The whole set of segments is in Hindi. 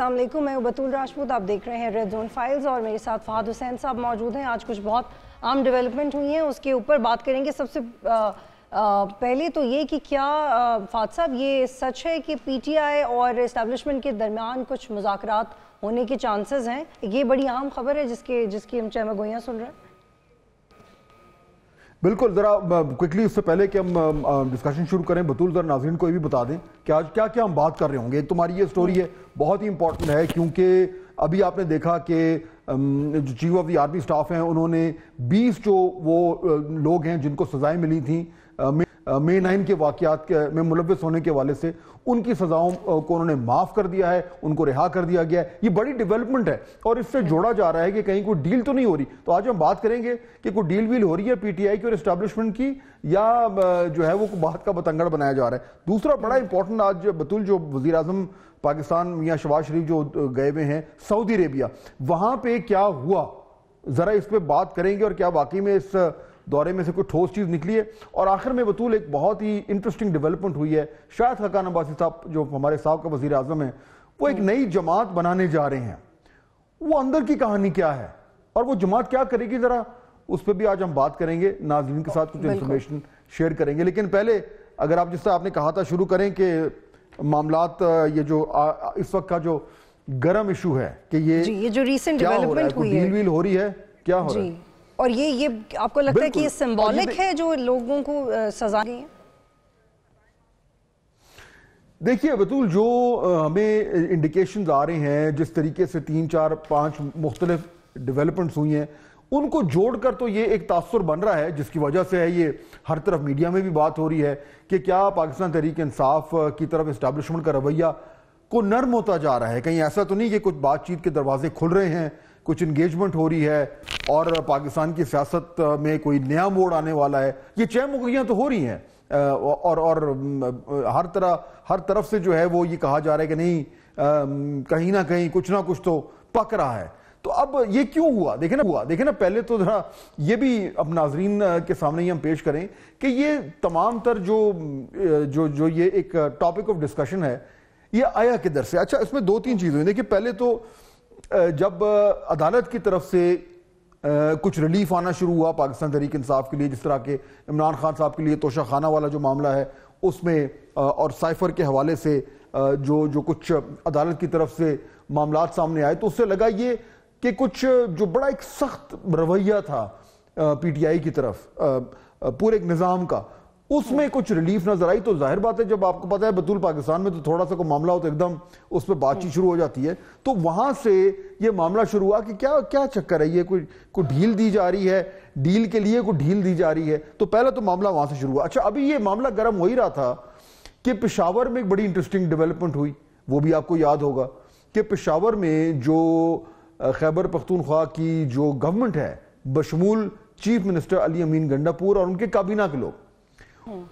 अस्सलाम मैं बतुल राजपूत आप देख रहे हैं रेड जोन फाइल्स और मेरे साथ फाद हुसैन साहब मौजूद हैं आज कुछ बहुत आम डेवलपमेंट हुई हैं उसके ऊपर बात करेंगे सबसे आ, आ, पहले तो ये कि क्या फाद साहब ये सच है कि पीटीआई और इस्टबलिशमेंट के दरमियान कुछ मुजाकर होने के चांसेस हैं ये बड़ी अहम खबर है जिसके जिसकी हम चहमगोयाँ सुन रहे हैं बिल्कुल ज़रा क्विकली उससे पहले कि हम डिस्कशन शुरू करें बतूल ज़रा नाजरन को ये भी बता दें कि आज क्या क्या हम बात कर रहे होंगे तुम्हारी ये स्टोरी हम्म। है बहुत ही इंपॉर्टेंट है क्योंकि अभी आपने देखा कि जो chief of the army staff हैं उन्होंने 20 जो वो लोग हैं जिनको सजाएं मिली थी मे नाइन के वाकयात में मुलविस होने के वाले से उनकी सजाओं को उन्होंने माफ कर दिया है उनको रिहा कर दिया गया है ये बड़ी डेवलपमेंट है और इससे जोड़ा जा रहा है कि कहीं कोई डील तो नहीं हो रही तो आज हम बात करेंगे कि कोई डील वील हो रही है पीटीआई की और इस्टेब्लिशमेंट की या जो है वो बात का बतंगड़ बनाया जा रहा है दूसरा बड़ा इंपॉर्टेंट आज बतुल जो वजी पाकिस्तान मियाँ शबाज शरीफ जो गए हुए हैं सऊदी अरेबिया वहां पर क्या हुआ जरा इस पर बात करेंगे और क्या वाकई में इस दौरे में से कोई ठोस चीज़ निकली है और आखिर में बतूल एक बहुत ही इंटरेस्टिंग डेवलपमेंट हुई है शायद हकान अब्बासी साहब जो हमारे साहब का वजीर अजम है वो एक नई जमात बनाने जा रहे हैं वो अंदर की कहानी क्या है और वो जमात क्या करेगी ज़रा उस पर भी आज हम बात करेंगे नाजरीन के साथ कुछ इन्फॉर्मेशन शेयर करेंगे लेकिन पहले अगर आप जिससे आपने कहा था शुरू करें कि मामला ये जो आ, इस वक्त का जो गर्म इशू है कि ये, ये जो रिसेंट डेवलपमेंट तो हुई है हो रही है क्या हो रहा है और ये ये आपको लगता है कि ये सिंबॉलिक है जो लोगों को सजा गई है देखिए बतूल जो हमें इंडिकेशन आ रहे हैं जिस तरीके से तीन चार पांच मुख्तलिफ डेवलपमेंट्स हुई हैं उनको जोड़कर तो ये एक तासर बन रहा है जिसकी वजह से है ये हर तरफ मीडिया में भी बात हो रही है कि क्या पाकिस्तान तहरीक इंसाफ की तरफ इस्टेब्लिशमेंट का रवैया को नर्म होता जा रहा है कहीं ऐसा तो नहीं कि कुछ बातचीत के दरवाजे खुल रहे हैं कुछ इंगेजमेंट हो रही है और पाकिस्तान की सियासत में कोई नया मोड़ आने वाला है ये चय मुखियाँ तो हो रही हैं और और हर तरह हर तरफ से जो है वो ये कहा जा रहा है कि नहीं कहीं ना कहीं कुछ ना कुछ तो पक रहा है तो अब ये क्यों हुआ देखे ना हुआ देखे ना पहले तो जरा ये भी अब नाजरीन के सामने ही हम पेश करें कि ये तमाम तर जो जो जो ये एक टॉपिक ऑफ डिस्कशन है ये आया किधर से अच्छा इसमें दो तीन चीज़ें देखिए पहले तो जब अदालत की तरफ से कुछ रिलीफ आना शुरू हुआ पाकिस्तान तहरीक इंसाफ के लिए जिस तरह के इमरान खान साहब के लिए तोशा खाना वाला जो मामला है उसमें और साइफर के हवाले से जो जो कुछ अदालत की तरफ से मामला सामने आए तो उससे लगा ये कि कुछ जो बड़ा एक सख्त रवैया था पीटीआई की तरफ पूरे एक निज़ाम का उसमें कुछ रिलीफ नजर आई तो जाहिर बात है जब आपको पता है बतूल पाकिस्तान में तो थोड़ा सा कोई मामला हो तो एकदम उस पर बातचीत शुरू हो जाती है तो वहां से ये मामला शुरू हुआ कि क्या क्या चक्कर है ये कोई कोई ढील दी जा रही है डील के लिए कोई ढील दी जा रही है तो पहला तो मामला वहां से शुरू हुआ अच्छा अभी ये मामला गर्म हो ही रहा था कि पिशावर में एक बड़ी इंटरेस्टिंग डेवलपमेंट हुई वो भी आपको याद होगा कि पिशावर में जो खैबर पख्तूनख्वा की जो गवर्नमेंट है बशमूल चीफ मिनिस्टर अली अमीन गंडापुर और उनके काबीना के लोग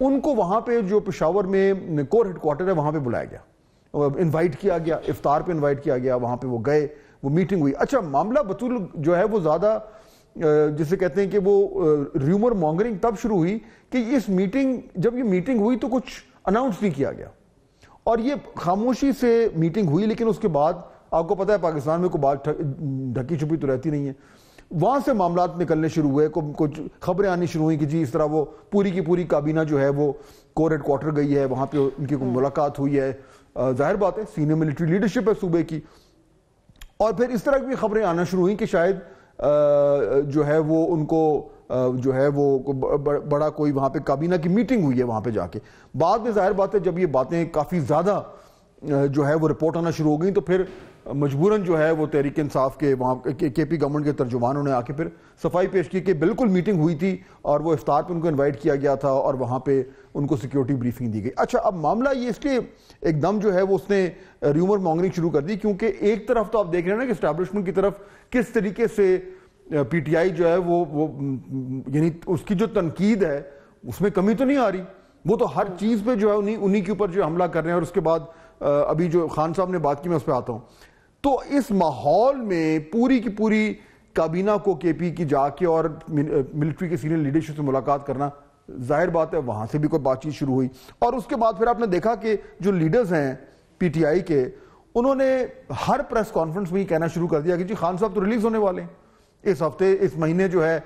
उनको वहां पे जो पिशावर में कोर हेडक्वार्टर है वहां पे बुलाया गया इनवाइट किया गया इफ्तार पे इनवाइट किया गया वहां पे वो गए वो मीटिंग हुई अच्छा मामला बतूल जो है वो ज्यादा जिसे कहते हैं कि वो र्यूमर मॉन्गरिंग तब शुरू हुई कि इस मीटिंग जब ये मीटिंग हुई तो कुछ अनाउंस नहीं किया गया और ये खामोशी से मीटिंग हुई लेकिन उसके बाद आपको पता है पाकिस्तान में कोई बात ढकी छुपी तो रहती नहीं है वहां से मामला निकलने शुरू हुए कुछ खबरें आनी शुरू हुई कि जी इस तरह वो पूरी की पूरी काबीना जो है वो कोर हेडक्वार्टर गई है वहां पे उनकी हम्म। मुलाकात हुई है जाहिर बात है सीनियर मिलिट्री लीडरशिप है सूबे की और फिर इस तरह की खबरें आना शुरू हुई कि शायद जो है वो उनको जो है वो बड़ा कोई वहां पे काबीना की मीटिंग हुई है वहां पे जाके बाद में जाहिर बात है जब ये बातें काफी ज्यादा जो है वो रिपोर्ट आना शुरू हो गई तो फिर मजबूरन जो है वो तहरीक इंसाफ के वहाँ के, के पी गवर्नमेंट के तर्जुमानों ने आके फिर सफाई पेश की कि बिल्कुल मीटिंग हुई थी और वो इफ्तार पर उनको इन्वाइट किया गया था और वहाँ पे उनको सिक्योरिटी ब्रीफिंग दी गई अच्छा अब मामला ये इसलिए एकदम जो है वो उसने र्यूमर मॉन्गरिंग शुरू कर दी क्योंकि एक तरफ तो आप देख रहे हैं ना कि इस्टेबलिशमेंट की तरफ किस तरीके से आई जो है वो वो यानी उसकी जो तनकीद है उसमें कमी तो नहीं आ रही वो तो हर चीज़ पर जो है उन्हीं उन्हीं के ऊपर जो हमला कर रहे हैं और उसके बाद अभी जो खान साहब ने बात की मैं उस पर आता हूँ तो इस माहौल में पूरी की पूरी काबीना को केपी की जाके और मिलिट्री के सीनियर लीडरशिप से मुलाकात करना जाहिर बात है वहां से भी कोई बातचीत शुरू हुई और उसके बाद फिर आपने देखा कि जो लीडर्स हैं पीटीआई के उन्होंने हर प्रेस कॉन्फ्रेंस में कहना शुरू कर दिया कि जी खान साहब तो रिलीज होने वाले हैं इस हफ्ते इस महीने जो है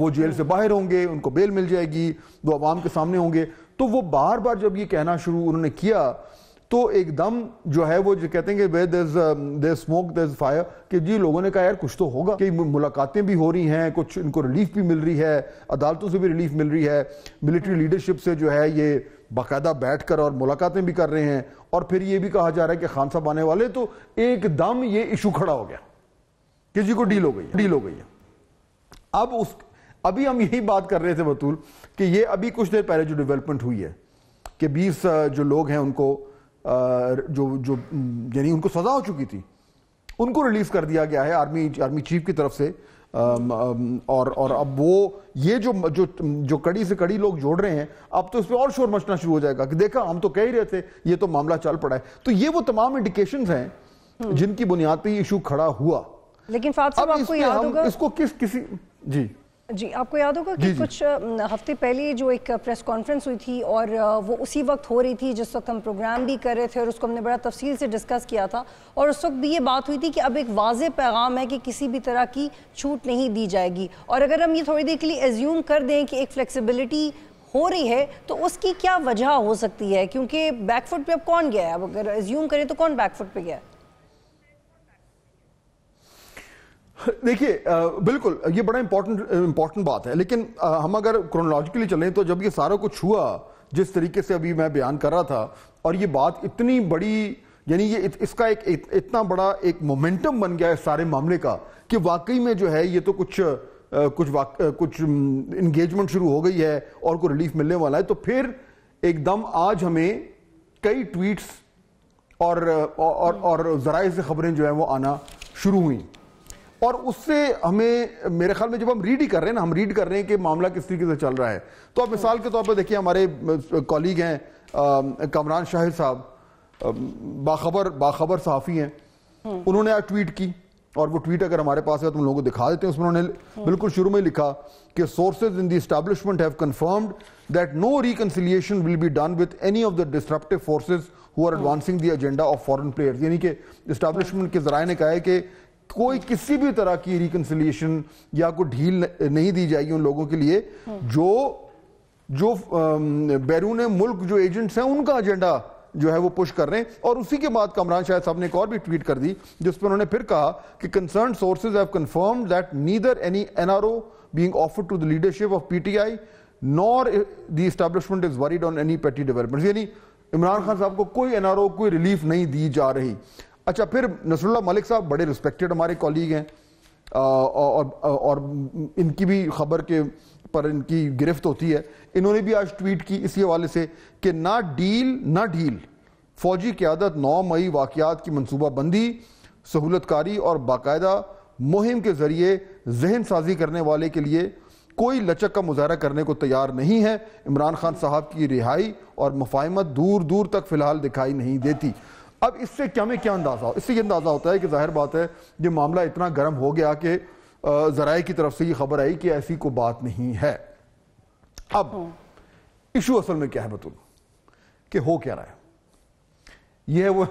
वो जेल से बाहर होंगे उनको बेल मिल जाएगी वो आवाम के सामने होंगे तो वो बार बार जब ये कहना शुरू उन्होंने किया तो एकदम जो है वो जो कहते हैं कि वे देर स्मोक देर फायर कि जी लोगों ने कहा यार कुछ तो होगा कि मुलाकातें भी हो रही हैं कुछ इनको रिलीफ भी मिल रही है अदालतों से भी रिलीफ मिल रही है मिलिट्री लीडरशिप से जो है ये बाकायदा बैठ कर और मुलाकातें भी कर रहे हैं और फिर ये भी कहा जा रहा है कि खान साहब आने वाले तो एकदम ये इशू खड़ा हो गया कि जी को डील हो गई डील हो गई है अब उस अभी हम यही बात कर रहे थे बतूल कि ये अभी कुछ देर पहले जो डेवलपमेंट हुई है कि 20 uh, जो लोग हैं उनको जो जो यानी उनको सज़ा हो चुकी थी उनको रिलीफ कर दिया गया है आर्मी आर्मी चीफ की तरफ से और और अब वो ये जो जो जो कड़ी से कड़ी लोग जोड़ रहे हैं अब तो इस पर और शोर मचना शुरू हो जाएगा कि देखा हम तो कह ही रहे थे ये तो मामला चल पड़ा है तो ये वो तमाम इंडिकेशन हैं जिनकी बुनियाद पर इशू खड़ा हुआ लेकिन आपको याद होगा इसको किस किसी जी जी आपको याद होगा कि कुछ हफ्ते पहले जो एक प्रेस कॉन्फ्रेंस हुई थी और वो उसी वक्त हो रही थी जिस वक्त हम प्रोग्राम भी कर रहे थे और उसको हमने बड़ा तफसील से डिस्कस किया था और उस वक्त भी ये बात हुई थी कि अब एक वाज पैगाम है कि किसी भी तरह की छूट नहीं दी जाएगी और अगर हम ये थोड़ी देर के लिए एज्यूम कर दें कि एक फ्लेक्सिबिलिटी हो रही है तो उसकी क्या वजह हो सकती है क्योंकि बैकफुट पर अब कौन गया है अब अगर एज्यूम करें तो कौन बैकफुट पर गया है देखिए बिल्कुल ये बड़ा इंपॉर्टेंट इंपॉर्टेंट बात है लेकिन हम अगर क्रोनोलॉजिकली चलें तो जब ये सारा कुछ हुआ जिस तरीके से अभी मैं बयान कर रहा था और ये बात इतनी बड़ी यानी ये इत, इसका एक इत, इतना बड़ा एक मोमेंटम बन गया है सारे मामले का कि वाकई में जो है ये तो कुछ कुछ वाक, कुछ इंगेजमेंट शुरू हो गई है और को रिलीफ मिलने वाला है तो फिर एकदम आज हमें कई ट्वीट्स और और और, और जराए से खबरें जो है वो आना शुरू हुई और उससे हमें मेरे ख्याल में जब हम रीड ही कर रहे हैं ना हम रीड कर रहे हैं कि मामला किस तरीके से चल रहा है तो आप मिसाल के तौर पर देखिए हमारे कॉलीग हैं कमरान शाहिद साहब बाखबर बाखबर सहाफ़ी हैं उन्होंने आज ट्वीट की और वो ट्वीट अगर हमारे पास है तो हम लोगों को दिखा देते हैं उसमें उन्होंने बिल्कुल शुरू में लिखा कि sources in the establishment have confirmed that no reconciliation will be done with any of the disruptive forces who are advancing the agenda of foreign players यानी कि इस्टेब्लिशमेंट के जराए ने कहा है कि कोई किसी भी तरह की रिकनसिलियेशन या कोई ढील नहीं दी जाएगी उन लोगों के लिए जो जो बैरून मुल्क जो एजेंट्स हैं उनका एजेंडा जो है वो पुश कर रहे हैं और उसी के बाद कमरान शाह साहब ने एक और भी ट्वीट कर दी जिस पर उन्होंने फिर कहा कि concern sources have confirm that neither any NRO being offered to the leadership of PTI nor the establishment is worried on any petty development यानी इमरान खान साहब को कोई एनआरओ कोई रिलीफ नहीं दी जा रही अच्छा फिर नसरुल्ला मलिक साहब बड़े रिस्पेक्टेड हमारे कॉलीग हैं और, और इनकी भी खबर के पर इनकी गिरफ्त होती है इन्होंने भी आज ट्वीट की इसी हवाले से कि ना डील ना ढील फौजी क्यादत नौ मई वाकियात की मनसूबाबंदी सहूलतकारी और बाकायदा मुहिम के ज़रिए जहन साजी करने वाले के लिए कोई लचक का मुजाहरा करने को तैयार नहीं है इमरान खान साहब की रिहाई और मुफाहमत दूर दूर तक फ़िलहाल दिखाई नहीं देती अब इससे क्या में क्या अंदाज़ा हो इससे ये अंदाज़ा होता है कि जाहिर बात है ये मामला इतना गर्म हो गया कि ज़राए की तरफ से ये खबर आई कि ऐसी कोई बात नहीं है अब हाँ। इशू असल में क्या है बतुल कि हो क्या रहा है यह है वो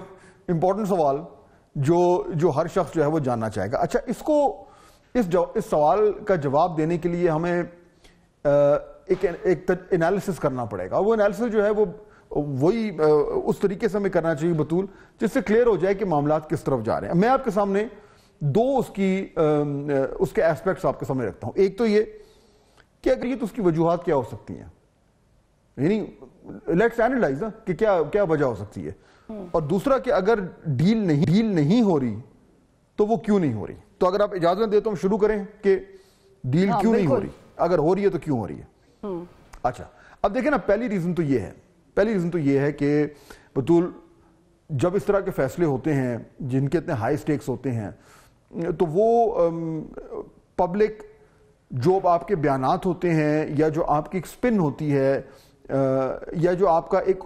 इंपॉर्टेंट सवाल जो जो हर शख्स जो है वो जानना चाहेगा अच्छा इसको इस जव, इस सवाल का जवाब देने के लिए हमें एक एक एनालिसिस करना पड़ेगा वो एनालिसिस जो है वो वही उस तरीके से हमें करना चाहिए बतूल जिससे क्लियर हो जाए कि मामला किस तरफ जा रहे हैं मैं आपके सामने दो उसकी उसके एस्पेक्ट्स आपके सामने रखता हूं एक तो ये कि अगर ये तो उसकी वजूहत क्या हो सकती हैं यानी लेट्स एनालाइज ना कि क्या क्या वजह हो सकती है हम्म। और दूसरा कि अगर डील नहीं डील नहीं हो रही तो वो क्यों नहीं हो रही तो अगर आप इजाजत दे तो हम शुरू करें कि डील हाँ, क्यों नहीं हो रही अगर हो रही है तो क्यों हो रही है हम्म। अच्छा अब देखें ना पहली रीजन तो ये है पहली रीज़न तो ये है कि बतूल जब इस तरह के फैसले होते हैं जिनके इतने हाई स्टेक्स होते हैं तो वो पब्लिक जो आपके बयान होते हैं या जो आपकी एक स्पिन होती है या जो आपका एक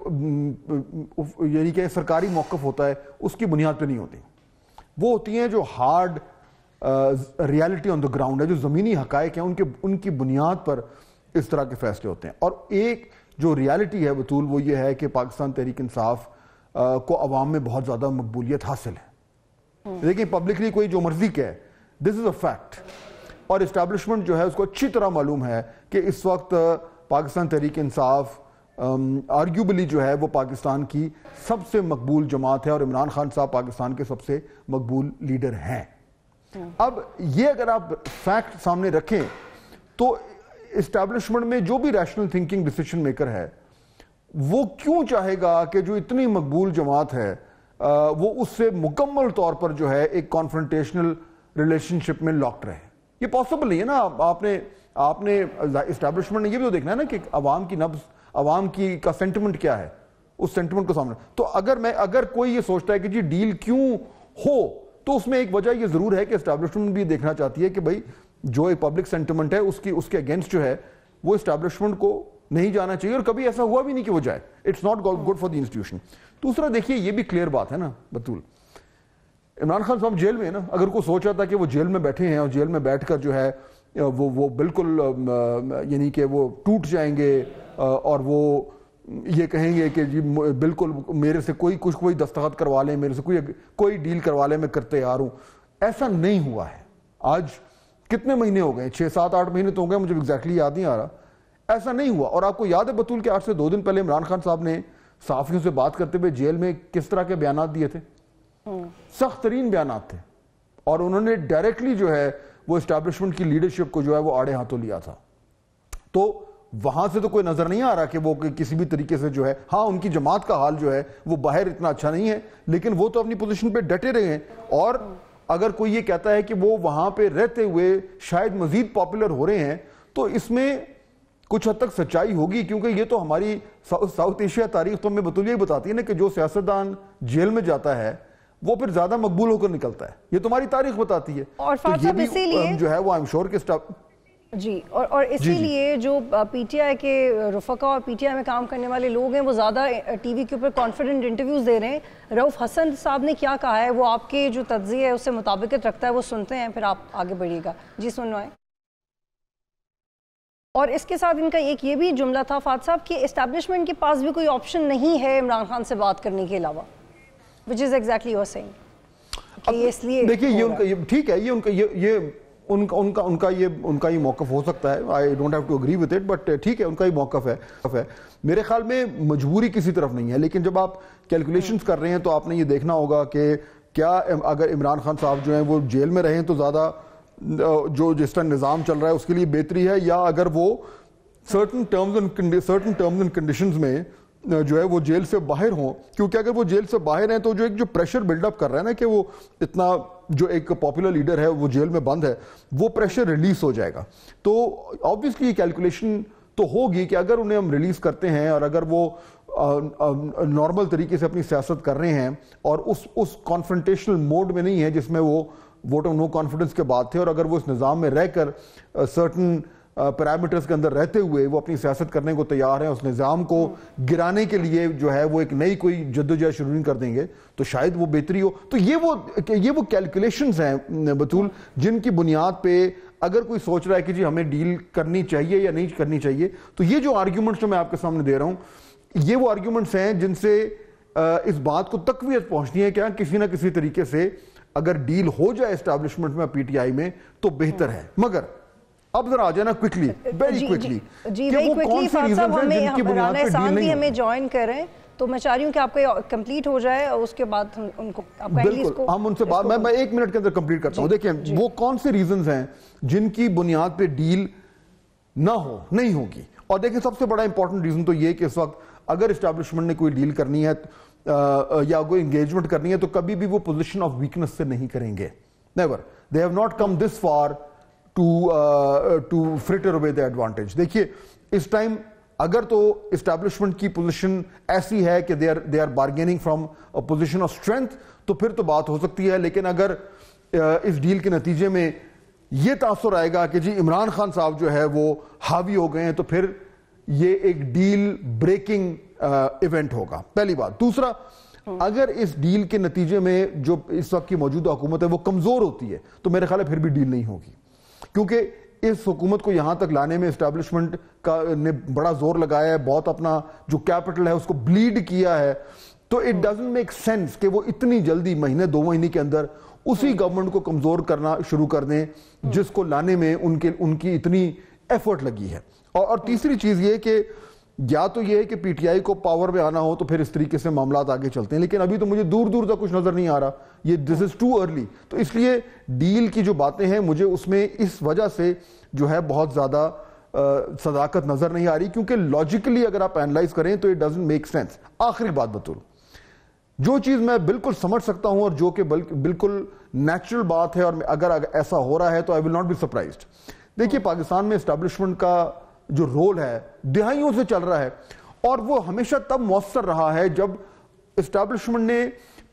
यानी कि सरकारी मौक़ होता है उसकी बुनियाद पर नहीं होती वो होती हैं जो hard reality on the ground है जो ज़मीनी हकायक हैं उनके उनकी बुनियाद पर इस तरह के फैसले होते हैं और एक जो रियलिटी है बतूल वो ये है कि पाकिस्तान तहरीक इंसाफ को आवाम में बहुत ज़्यादा मकबूलियत हासिल है हम्म। देखिए पब्लिकली कोई जो मर्जी कहे दिस इज़ अ फैक्ट और इस्टेबलिशमेंट जो है उसको अच्छी तरह मालूम है कि इस वक्त पाकिस्तान तहरीक इंसाफ आर्ग्यूबली जो है वो पाकिस्तान की सबसे मकबूल जमात है और इमरान खान साहब पाकिस्तान के सबसे मकबूल लीडर हैं हम्म। अब ये अगर आप फैक्ट सामने रखें तो इस्टेब्लिशमेंट में जो भी रैशनल थिंकिंग डिसीजन मेकर है वो क्यों चाहेगा कि जो इतनी मकबूल जमात है आ, वो उससे मुकम्मल तौर पर जो है एक कॉन्फ्रेंटेशनल रिलेशनशिप में लॉक्ड रहे ये पॉसिबल नहीं है ना आपने आपने इस्टेब्लिशमेंट ने ये भी तो देखना है ना कि अवाम की नब्स अवाम की का सेंटिमेंट क्या है उस सेंटिमेंट को सामने तो अगर मैं अगर कोई ये सोचता है कि जी डील क्यों हो तो उसमें एक वजह ये जरूर है कि इस्टेब्लिशमेंट भी देखना चाहती है कि भाई जो एक पब्लिक सेंटिमेंट है उसकी उसके अगेंस्ट जो है वो इस्टेब्लिशमेंट को नहीं जाना चाहिए और कभी ऐसा हुआ भी नहीं कि वो जाए it's not good for the institution दूसरा देखिए ये भी क्लियर बात है ना बतूल इमरान खान साहब जेल में ना अगर कोई सोच रहा था कि वो जेल में बैठे हैं और जेल में बैठकर जो है वो वो बिल्कुल यानी कि वो टूट जाएंगे और वो ये कहेंगे कि जी बिल्कुल मेरे से कोई कुछ कोई दस्तखत करवा लें मेरे से कोई कोई डील करवा लें मैं करते आ रहा हूँ ऐसा नहीं हुआ है आज कितने महीने हो गए छह सात आठ महीने तो हो गए मुझे एग्जैक्टली याद नहीं आ रहा ऐसा नहीं हुआ और आपको याद है बतूल के आठ से दो दिन पहले इमरान खान साहब ने साफियों से बात करते हुए जेल में किस तरह के बयान दिए थे हम्म। सख्त तरीन बयान थे और उन्होंने डायरेक्टली जो है वो इस्टेब्लिशमेंट की लीडरशिप को जो है वो आड़े हाथों लिया था तो वहां से तो कोई नजर नहीं आ रहा कि वो कि किसी भी तरीके से जो है हाँ उनकी जमात का हाल जो है वो बाहर इतना अच्छा नहीं है लेकिन वो तो अपनी पोजीशन पे डटे रहे हैं और अगर कोई ये कहता है कि वो वहां पे रहते हुए शायद मज़ीद पॉपुलर हो रहे हैं तो इसमें कुछ हद तक सच्चाई होगी क्योंकि ये तो हमारी साउथ एशिया तारीख तो हमें बतुल यही बताती है ना कि जो सियासतदान जेल में जाता है वो फिर ज्यादा मकबूल होकर निकलता है ये तुम्हारी तारीख बताती है और तो ये भी जो है वो आई एम श्योर के स्टाफ जी और और इसीलिए जो पीटीआई के रुफका और पीटीआई में काम करने वाले लोग हैं वो ज़्यादा टीवी के ऊपर कॉन्फिडेंट इंटरव्यूज़ दे रहे हैं रऊफ़ हसन साहब ने क्या कहा है वो आपके जो तज्जिए है उससे मुताबिक रखता है वो सुनते हैं फिर आप आगे बढ़िएगा जी सुनवाएं और इसके साथ इनका एक ये भी जुमला था फात साहब कि इस्टेब्लिशमेंट के पास भी कोई ऑप्शन नहीं है इमरान खान से बात करने के अलावा which is exactly your saying इसलिए देखिए ये उनका ठीक है ये उनका ये ये उनका उनका उनका ये उनका ये मौकफ हो सकता है I don't have to agree with it but ठीक है उनका ही मौकफ है है मेरे ख्याल में मजबूरी किसी तरफ नहीं है लेकिन जब आप कैलकुलेशंस हम्म। कर रहे हैं तो आपने ये देखना होगा कि क्या अगर इमरान खान साहब जो हैं वो जेल में रहें तो ज़्यादा जो जिस तरह निज़ाम चल रहा है उसके लिए बेहतरी है या अगर वो certain terms and certain terms and condition में जो है वो जेल से बाहर हों क्योंकि अगर वो जेल से बाहर हैं तो जो एक जो प्रेशर बिल्डअप कर रहा है ना कि वो इतना जो एक पॉपुलर लीडर है वो जेल में बंद है वो प्रेशर रिलीज हो जाएगा तो ऑब्वियसली ये कैलकुलेशन तो होगी कि अगर उन्हें हम रिलीज करते हैं और अगर वो नॉर्मल तरीके से अपनी सियासत कर रहे हैं और उस उस कॉन्फ्रेंटेशनल मोड में नहीं है जिसमें वो वोट ऑफ नो कॉन्फिडेंस के बाद थे और अगर वो इस निज़ाम में रहकर सर्टन पैरामीटर्स के अंदर रहते हुए वो अपनी सियासत करने को तैयार हैं उस निज़ाम को गिराने के लिए जो है वो एक नई कोई जद्दोजहद शुरू कर देंगे तो शायद वो बेहतरी हो तो ये वो ये वो कैलकुलेशन हैं बतूल जिनकी बुनियाद पर अगर कोई सोच रहा है कि जी हमें डील करनी चाहिए या नहीं करनी चाहिए तो ये जो आर्ग्यूमेंट्स जो मैं आपके सामने दे रहा हूँ ये वो आर्ग्यूमेंट्स हैं जिनसे इस बात को तकवीत पहुँचनी है क्या किसी ना किसी तरीके से अगर डील हो जाए इस्टेब्लिशमेंट में आई में तो बेहतर है मगर अब जरा आ जाना क्विकली वेरी क्विकली जी वेरी क्विकली साहब हमें भी हमें ज्वाइन करें तो मैं चाह रही हूँ कि आपका कंप्लीट हो जाए और उसके बाद हम उनको बिल्कुल हम उनसे बात मैं, मैं एक मिनट के अंदर कंप्लीट करता हूँ देखिए वो कौन से रीजंस हैं जिनकी बुनियाद पे डील ना हो नहीं होगी और देखिए सबसे बड़ा इंपॉर्टेंट रीजन तो ये कि इस वक्त अगर इस्टेब्लिशमेंट ने कोई डील करनी है या कोई इंगेजमेंट करनी है तो कभी भी वो पोजिशन ऑफ वीकनेस से नहीं करेंगे never they have not come this for to to fritter away the advantage देखिए इस टाइम अगर तो इस्टेब्लिशमेंट की पोजीशन ऐसी है कि they are they are bargaining from a position of strength तो फिर तो बात हो सकती है लेकिन अगर uh, इस डील के नतीजे में ये तासर आएगा कि जी इमरान खान साहब जो है वो हावी हो गए हैं तो फिर ये एक डील ब्रेकिंग इवेंट होगा पहली बात दूसरा हाँ। अगर इस डील के नतीजे में जो इस वक्त की मौजूदा हुकूमत है वो कमजोर होती है तो मेरे ख्याल फिर भी डील नहीं होगी क्योंकि इस हुकूमत को यहां तक लाने में इस्टेब्लिशमेंट का ने बड़ा जोर लगाया है बहुत अपना जो कैपिटल है उसको ब्लीड किया है तो इट डजेंट मेक सेंस कि वो इतनी जल्दी महीने दो महीने के अंदर उसी गवर्नमेंट हम्म। को कमजोर करना शुरू कर दें जिसको हम्म। लाने में उनके उनकी इतनी एफर्ट लगी है और, और तीसरी चीज ये कि या तो यह है कि पीटीआई को पावर में आना हो तो फिर इस तरीके से मामला आगे चलते हैं लेकिन अभी तो मुझे दूर दूर तक कुछ नजर नहीं आ रहा ये दिस इज टू अर्ली तो इसलिए डील की जो बातें हैं मुझे उसमें इस वजह से जो है बहुत ज्यादा सदाकत नजर नहीं आ रही क्योंकि लॉजिकली अगर आप एनालाइज करें तो इट डजेंट मेक सेंस आखिरी बात बतौर जो चीज मैं बिल्कुल समझ सकता हूं और जो कि बिल्कुल नेचुरल बात है और अगर ऐसा हो रहा है तो I will not be surprise देखिए पाकिस्तान में स्टैब्लिशमेंट का जो रोल है दिहाइयों से चल रहा है और वो हमेशा तब मौसर रहा है जब इस्टेब्लिशमेंट ने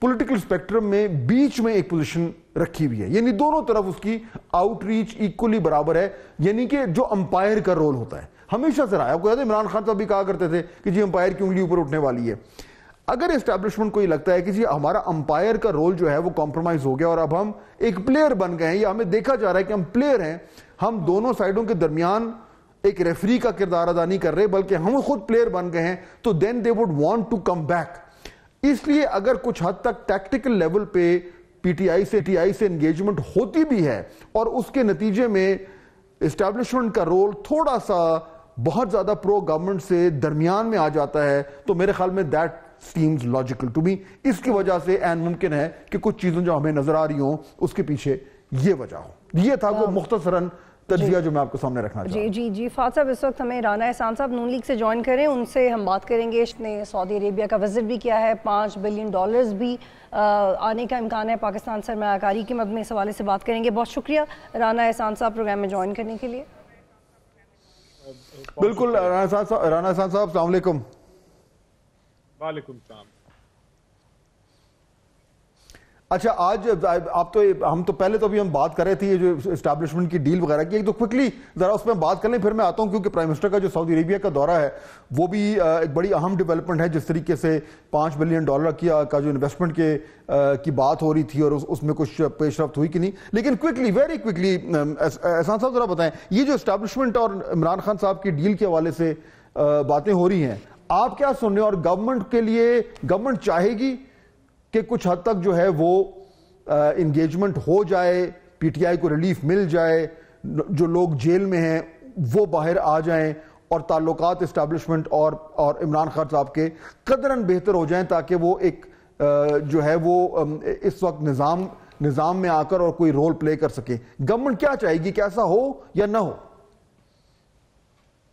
पॉलिटिकल स्पेक्ट्रम में बीच में एक पोजीशन रखी हुई है यानी दोनों तरफ उसकी आउटरीच इक्वली बराबर है यानी कि जो अंपायर का रोल होता है हमेशा से रहा है आपको याद है इमरान खान साहब भी कहा करते थे कि जी अंपायर की उंगली ऊपर उठने वाली है अगर एस्टेब्लिशमेंट को ये लगता है कि जी हमारा अंपायर का रोल जो है वो कॉम्प्रोमाइज हो गया और अब हम एक प्लेयर बन गए हैं या हमें देखा जा रहा है कि हम प्लेयर हैं हम दोनों साइडों के दरमियान एक रेफरी का किरदार अदा नहीं कर रहे बल्कि हम खुद प्लेयर बन गए हैं तो then they would want to come back इसलिए अगर कुछ हद तक टैक्टिकल लेवल पे पीटीआई से टीआई से एंगेजमेंट होती भी है और उसके नतीजे में इस्टेब्लिशमेंट का रोल थोड़ा सा बहुत ज्यादा प्रो गवर्नमेंट से दरमियान में आ जाता है तो मेरे ख्याल में that seems logical to me इसकी वजह से एन मुमकिन है कि कुछ चीजें जो हमें नजर आ रही हो उसके पीछे ये वजह हो ये था वो मुख्तसरन तजिया जो मैं आपको सामने रखना जी जी जी फात साहब इस वक्त हमें राना एहसान साहब नून लीग से ज्वाइन करें उनसे हम बात करेंगे इसने सऊदी अरेबिया का विजिट भी किया है पाँच बिलियन डॉलर्स भी आने का इम्कान है पाकिस्तान सरमाकारी के मद में इस हवाले से बात करेंगे बहुत शुक्रिया राना एहसान साहब प्रोग्राम में ज्वाइन करने के लिए बिल्कुल राना एहसान साहब राना एहसान साहब साहब वालेकुम सलाम अच्छा आज आप तो हम तो पहले तो अभी हम बात कर रहे थे जो इस्टेब्लिशमेंट की डील वगैरह की एक तो क्विकली जरा उसमें बात कर लें फिर मैं आता हूँ क्योंकि प्राइम मिनिस्टर का जो सऊदी अरेबिया का दौरा है वो भी एक बड़ी अहम डेवलपमेंट है जिस तरीके से पाँच बिलियन डॉलर की का जो इन्वेस्टमेंट के की बात हो रही थी और उस, उसमें कुछ पेशरफ हुई कि नहीं लेकिन क्विकली वेरी क्विकली एहसान साहब जरा बताएं ये जो इस्टेब्लिशमेंट और इमरान खान साहब की डील के हवाले से बातें हो रही हैं आप क्या सुन रहे हो और गवर्नमेंट के लिए गवर्नमेंट चाहेगी कि कुछ हद तक जो है वो इंगेजमेंट हो जाए पीटीआई को रिलीफ मिल जाए जो लोग जेल में हैं वो बाहर आ जाएं और ताल्लुक इस्टबलिशमेंट और और इमरान खान साहब के कदरन बेहतर हो जाएं ताकि वो एक जो है वो इस वक्त निज़ाम निज़ाम में आकर और कोई रोल प्ले कर सके गवर्नमेंट क्या चाहेगी कि ऐसा हो या ना हो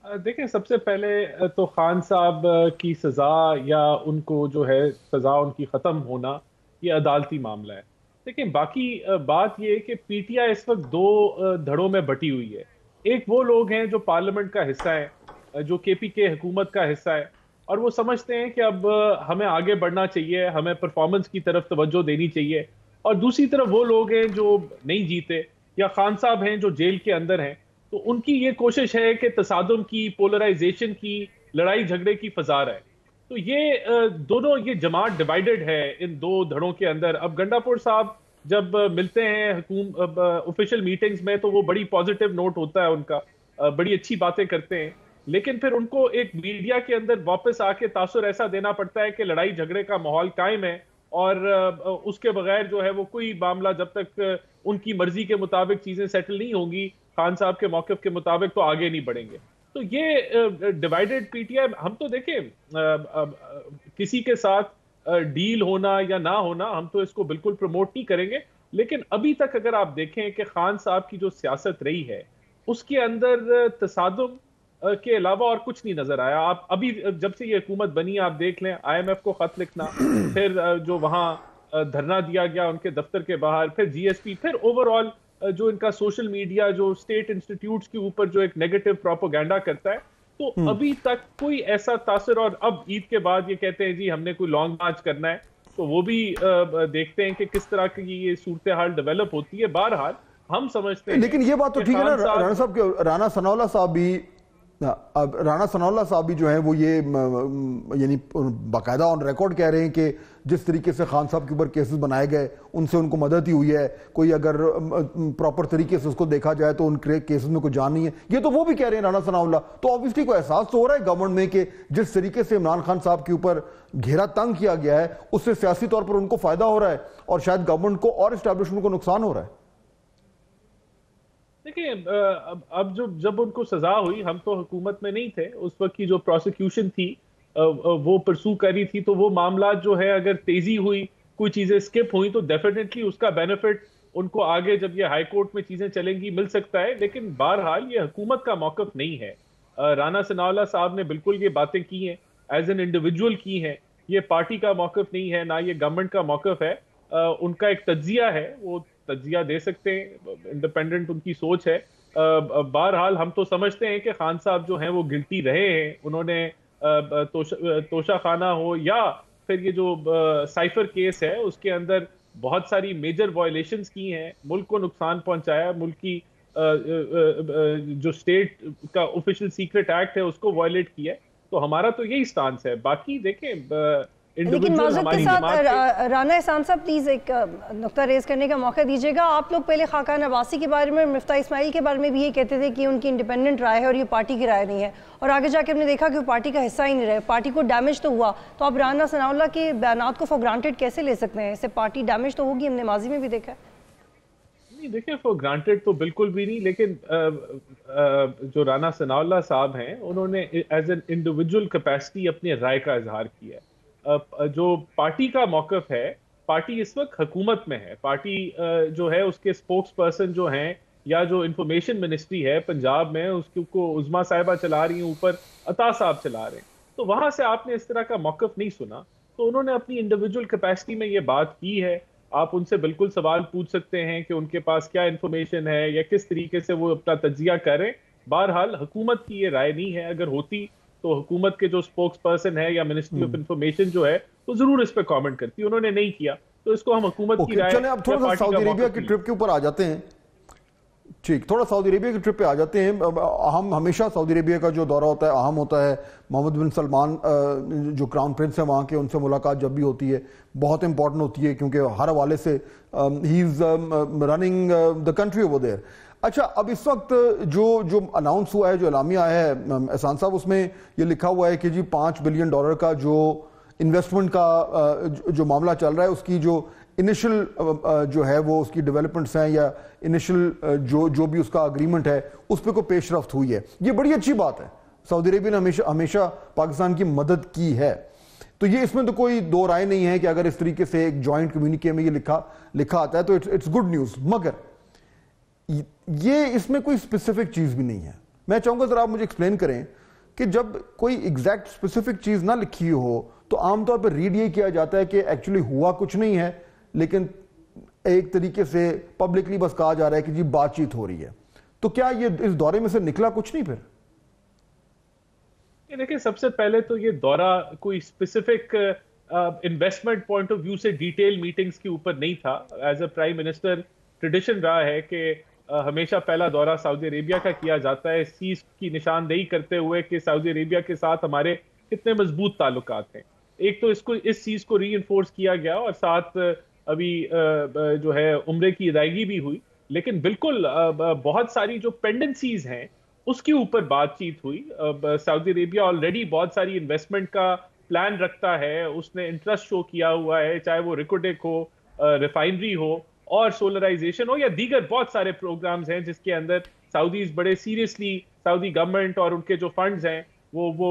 देखिए सबसे पहले तो खान साहब की सज़ा या उनको जो है सज़ा उनकी ख़त्म होना ये अदालती मामला है देखिए बाकी बात ये है कि पीटीआई इस वक्त दो धड़ों में बटी हुई है एक वो लोग हैं जो पार्लियामेंट का हिस्सा है जो के पी के हुकूमत का हिस्सा है और वो समझते हैं कि अब हमें आगे बढ़ना चाहिए हमें परफॉर्मेंस की तरफ तवज्जो देनी चाहिए और दूसरी तरफ वो लोग हैं जो नहीं जीते या खान साहब हैं जो जेल के अंदर हैं तो उनकी ये कोशिश है कि तसादम की पोलराइजेशन की लड़ाई झगड़े की फजा रहे तो ये दोनों ये जमात डिवाइडेड है इन दो धड़ों के अंदर अब गंडापुर साहब जब मिलते हैं ऑफिशियल मीटिंग्स में तो वो बड़ी पॉजिटिव नोट होता है उनका बड़ी अच्छी बातें करते हैं लेकिन फिर उनको एक मीडिया के अंदर वापस आके तासुर ऐसा देना पड़ता है कि लड़ाई झगड़े का माहौल कायम है और उसके बगैर जो है वो कोई मामला जब तक उनकी मर्जी के मुताबिक चीज़ें सेटल नहीं होंगी खान साहब के मौकफ के मुताबिक तो आगे नहीं बढ़ेंगे तो ये डिवाइडेड पीटीआई हम तो देखें किसी के साथ डील होना या ना होना हम तो इसको बिल्कुल प्रमोट नहीं करेंगे लेकिन अभी तक अगर आप देखें कि खान साहब की जो सियासत रही है उसके अंदर तसादम के अलावा और कुछ नहीं नजर आया आप अभी जब से ये हुकूमत बनी आप देख लें आईएमएफ को खत लिखना फिर जो वहाँ धरना दिया गया उनके दफ्तर के बाहर फिर जीएसपी फिर ओवरऑल जो इनका सोशल मीडिया जो स्टेट इंस्टीट्यूट के ऊपर जो एक नेगेटिव प्रोपोगेंडा करता है तो हम्म। अभी तक कोई ऐसा तासर और अब ईद के बाद ये कहते हैं जी हमने कोई लॉन्ग मार्च करना है तो वो भी देखते हैं कि किस तरह की ये सूरत हाल डेवलप होती है बहरहाल हम समझते हैं लेकिन ये बात तो ठीक है ना राणा साहब के राणा सनौला साहब भी अब राना सनाउल्ला साहब भी जो हैं वो ये यानी बाकायदा ऑन रिकॉर्ड कह रहे हैं कि जिस तरीके से खान साहब के ऊपर केसेस बनाए गए उनसे उनको मदद ही हुई है कोई अगर प्रॉपर तरीके से उसको देखा जाए तो उन केसेस में कोई जान नहीं है ये तो वो भी कह रहे हैं राना सनाउल्ला तो ऑब्वियसली कोई एहसास तो हो रहा है गवर्नमेंट में कि जिस तरीके से इमरान खान साहब के ऊपर घेरा तंग किया गया है उससे सियासी तौर पर उनको फायदा हो रहा है और शायद गवर्नमेंट को और इस्टेब्लिशमेंट को नुकसान हो रहा है देखिए अब जो जब उनको सजा हुई हम तो हुकूमत में नहीं थे उस वक्त की जो प्रोसिक्यूशन थी वो परसू करी थी तो वो मामला जो है अगर तेजी हुई कोई चीजें स्किप हुई तो डेफिनेटली उसका बेनिफिट उनको आगे जब ये हाई कोर्ट में चीजें चलेंगी मिल सकता है लेकिन बहरहाल ये हुकूमत का मौकफ नहीं है राना सनावला साहब ने बिल्कुल ये बातें की हैं एज एन इंडिविजुअल की हैं ये पार्टी का मौकफ नहीं है ना ये गवर्नमेंट का मौकफ है उनका एक तजिया है वो तजिया दे सकते हैं इंडिपेंडेंट उनकी सोच है बहरहाल हम तो समझते हैं कि खान साहब जो हैं वो गिल्टी रहे हैं उन्होंने तोशा, तोशा खाना हो या फिर ये जो साइफर केस है उसके अंदर बहुत सारी मेजर वायलेशन की हैं मुल्क को नुकसान पहुंचाया मुल्क की जो स्टेट का ऑफिशियल सीक्रेट एक्ट है उसको वायलेट किया तो हमारा तो यही स्टांस है बाकी देखें लेकिन माजद के साथ राना एहसान साहब प्लीज़ एक नुकता रेज करने का मौका दीजिएगा आप लोग पहले खाकान अब्बासी के बारे में मफ्ता इस्माइल के बारे में भी ये कहते थे कि उनकी इंडिपेंडेंट राय है और ये पार्टी की राय नहीं है और आगे जाके हमने देखा कि वो पार्टी का हिस्सा ही नहीं रहे पार्टी को डैमेज तो हुआ तो आप राना सनाउल्ला के बयान को फॉर ग्रांटेड कैसे ले सकते हैं इससे पार्टी डैमेज तो होगी हमने माजी में भी देखा नहीं देखिए फॉर ग्रांटेड तो बिल्कुल भी नहीं लेकिन आ, आ, जो राना सनाउल्ला साहब हैं उन्होंने एज एन इंडिविजुअल कैपेसिटी अपनी राय का इजहार किया है जो पार्टी का मौकफ है पार्टी इस वक्त हुकूमत में है पार्टी जो है उसके स्पोक्स पर्सन जो हैं या जो इंफॉर्मेशन मिनिस्ट्री है पंजाब में उसको उजमा साहिबा चला रही हैं ऊपर अता साहब चला रहे हैं तो वहाँ से आपने इस तरह का मौकफ नहीं सुना तो उन्होंने अपनी इंडिविजुअल कैपेसिटी में ये बात की है आप उनसे बिल्कुल सवाल पूछ सकते हैं कि उनके पास क्या इंफॉर्मेशन है या किस तरीके से वो अपना तजिया करें बहरहाल हुकूमत की ये राय नहीं है अगर होती तो हुकूमत के जो स्पोक्स पर्सन है या मिनिस्ट्री ऑफ इंफॉर्मेशन जो है वो तो जरूर इस पर कॉमेंट करती है उन्होंने नहीं किया तो इसको हम हुकूमत की राय अब थोड़ा सऊदी अरेबिया की ट्रिप के ऊपर आ जाते हैं ठीक थोड़ा सऊदी अरेबिया की ट्रिप पे आ जाते हैं हम हमेशा सऊदी अरेबिया का जो दौरा होता है अहम होता है मोहम्मद बिन सलमान जो क्राउन प्रिंस है वहाँ के उनसे मुलाकात जब भी होती है बहुत इंपॉर्टेंट होती है क्योंकि हर हवाले से ही is running the country over there अच्छा अब इस वक्त जो जो अनाउंस हुआ है जो अलामी आया है एहसान साहब उसमें ये लिखा हुआ है कि जी पाँच बिलियन डॉलर का जो इन्वेस्टमेंट का जो मामला चल रहा है उसकी जो इनिशियल जो है वो उसकी डेवलपमेंट्स हैं या इनिशियल जो जो भी उसका अग्रीमेंट है उस पर कोई रफ्त हुई है ये बड़ी अच्छी बात है सऊदी अरेबिया ने हमेशा हमेशा पाकिस्तान की मदद की है तो ये इसमें तो कोई दो राय नहीं है कि अगर इस तरीके से एक जॉइंट कम्युनिके में ये लिखा लिखा आता है तो इट्स इट्स गुड न्यूज़ मगर ये इसमें कोई स्पेसिफिक चीज़ भी नहीं है मैं चाहूंगा ज़रा आप मुझे एक्सप्लेन करें कि जब कोई एग्जैक्ट स्पेसिफिक चीज़ ना लिखी हो तो आमतौर पर रीड ये किया जाता है कि एक्चुअली हुआ कुछ नहीं है लेकिन एक तरीके से पब्लिकली बस कहा जा रहा है कि जी बातचीत हो रही है तो क्या ये इस दौरे में से निकला कुछ नहीं फिर देखिए सबसे पहले तो ये दौरा कोई specific investment point of view से डिटेल मीटिंग्स के ऊपर नहीं था as a prime minister tradition रहा है कि हमेशा पहला दौरा सऊदी अरेबिया का किया जाता है इस चीज की निशानदेही करते हुए कि सऊदी अरेबिया के साथ हमारे कितने मजबूत ताल्लुक हैं एक तो इसको इस चीज को री किया गया और साथ अभी जो है उम्र की अदायगी भी हुई लेकिन बिल्कुल बहुत सारी जो पेंडेंसीज हैं उसके ऊपर बातचीत हुई सऊदी अरेबिया ऑलरेडी बहुत सारी इन्वेस्टमेंट का प्लान रखता है उसने इंटरेस्ट शो किया हुआ है चाहे वो रिकोडेक हो रिफाइनरी हो और सोलराइजेशन हो या दीगर बहुत सारे प्रोग्राम्स हैं जिसके अंदर सऊदीज बड़े सीरियसली सऊदी गवर्नमेंट और उनके जो फंड्स हैं वो वो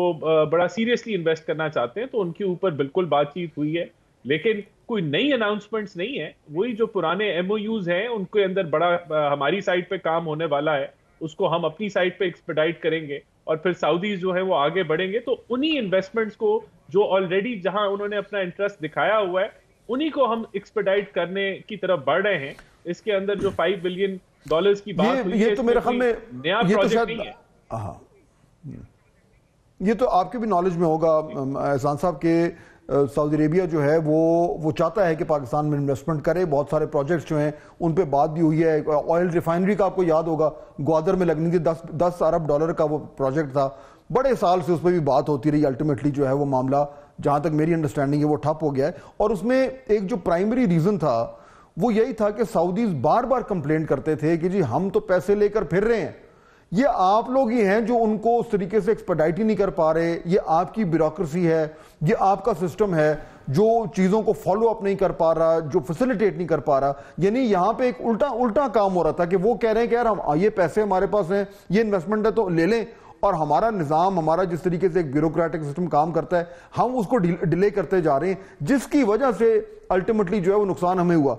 बड़ा सीरियसली इन्वेस्ट करना चाहते हैं तो उनके ऊपर बिल्कुल बातचीत हुई है लेकिन कोई नई अनाउंसमेंट्स नहीं है वही जो पुराने एम हैं उनके अंदर बड़ा हमारी साइड पे काम होने वाला है उसको हम अपनी साइड पे एक्सपेडाइट करेंगे और फिर सऊदीज जो है वो आगे बढ़ेंगे तो उन्हीं इन्वेस्टमेंट्स को जो ऑलरेडी जहां उन्होंने अपना इंटरेस्ट दिखाया हुआ है उन्हीं को हम एक्सपेडाइट करने की तरफ बढ़ रहे हैं इसके अंदर जो फाइव बिलियन डॉलर्स की बात ये, हुई ये तो मेरे ख्याल में नया ये प्रोजेक्ट तो नहीं है हाँ ये तो आपके भी नॉलेज में होगा एहसान साहब के सऊदी अरेबिया जो है वो वो चाहता है कि पाकिस्तान में इन्वेस्टमेंट करे बहुत सारे प्रोजेक्ट्स जो हैं उन पर बात भी हुई है ऑयल रिफाइनरी का आपको याद होगा ग्वादर में लगनी थी दस दस अरब डॉलर का वो प्रोजेक्ट था बड़े साल से उस पर भी बात होती रही अल्टीमेटली जो है वो मामला जहां तक मेरी अंडरस्टैंडिंग है वो ठप हो गया है और उसमें एक जो प्राइमरी रीजन था वो यही था कि सऊदीज बार बार कंप्लेन करते थे कि जी हम तो पैसे लेकर फिर रहे हैं ये आप लोग ही हैं जो उनको उस तरीके से एक्सपर्डाइट ही नहीं कर पा रहे ये आपकी ब्यूरोक्रेसी है ये आपका सिस्टम है जो चीज़ों को फॉलो अप नहीं कर पा रहा जो फैसिलिटेट नहीं कर पा रहा यानी यहाँ पे एक उल्टा उल्टा काम हो रहा था कि वो कह रहे हैं कि यार हम ये पैसे हमारे पास हैं ये इन्वेस्टमेंट है तो ले लें और हमारा निज़ाम हमारा जिस तरीके से एक ब्यूरोक्रेटिक सिस्टम काम करता है हम उसको डिले करते जा रहे हैं जिसकी वजह से अल्टीमेटली जो है वो नुकसान हमें हुआ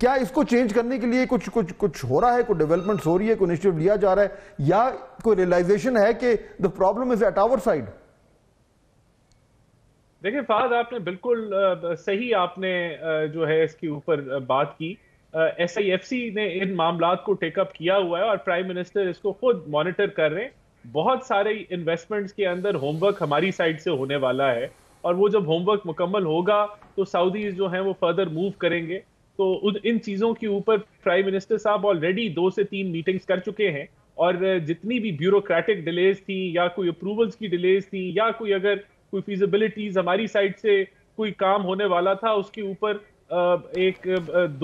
क्या इसको चेंज करने के लिए कुछ कुछ कुछ हो रहा है कोई डेवलपमेंट हो रही है कोई इनिशियटिव लिया जा रहा है या कोई रियलाइजेशन है कि the problem is at our side देखिए फाद आपने बिल्कुल सही आपने जो है इसके ऊपर बात की एस ने इन मामला को टेकअप किया हुआ है और प्राइम मिनिस्टर इसको खुद मॉनिटर कर रहे हैं बहुत सारे इन्वेस्टमेंट्स के अंदर होमवर्क हमारी साइड से होने वाला है और वो जब होमवर्क मुकम्मल होगा तो सऊदी जो है वो फर्दर मूव करेंगे तो इन चीज़ों के ऊपर प्राइम मिनिस्टर साहब ऑलरेडी दो से तीन मीटिंग्स कर चुके हैं और जितनी भी ब्यूरोक्रेटिक डिलेज थी या कोई अप्रूवल्स की डिलेज थी या कोई अगर कोई फिजिबिलिटीज हमारी साइड से कोई काम होने वाला था उसके ऊपर एक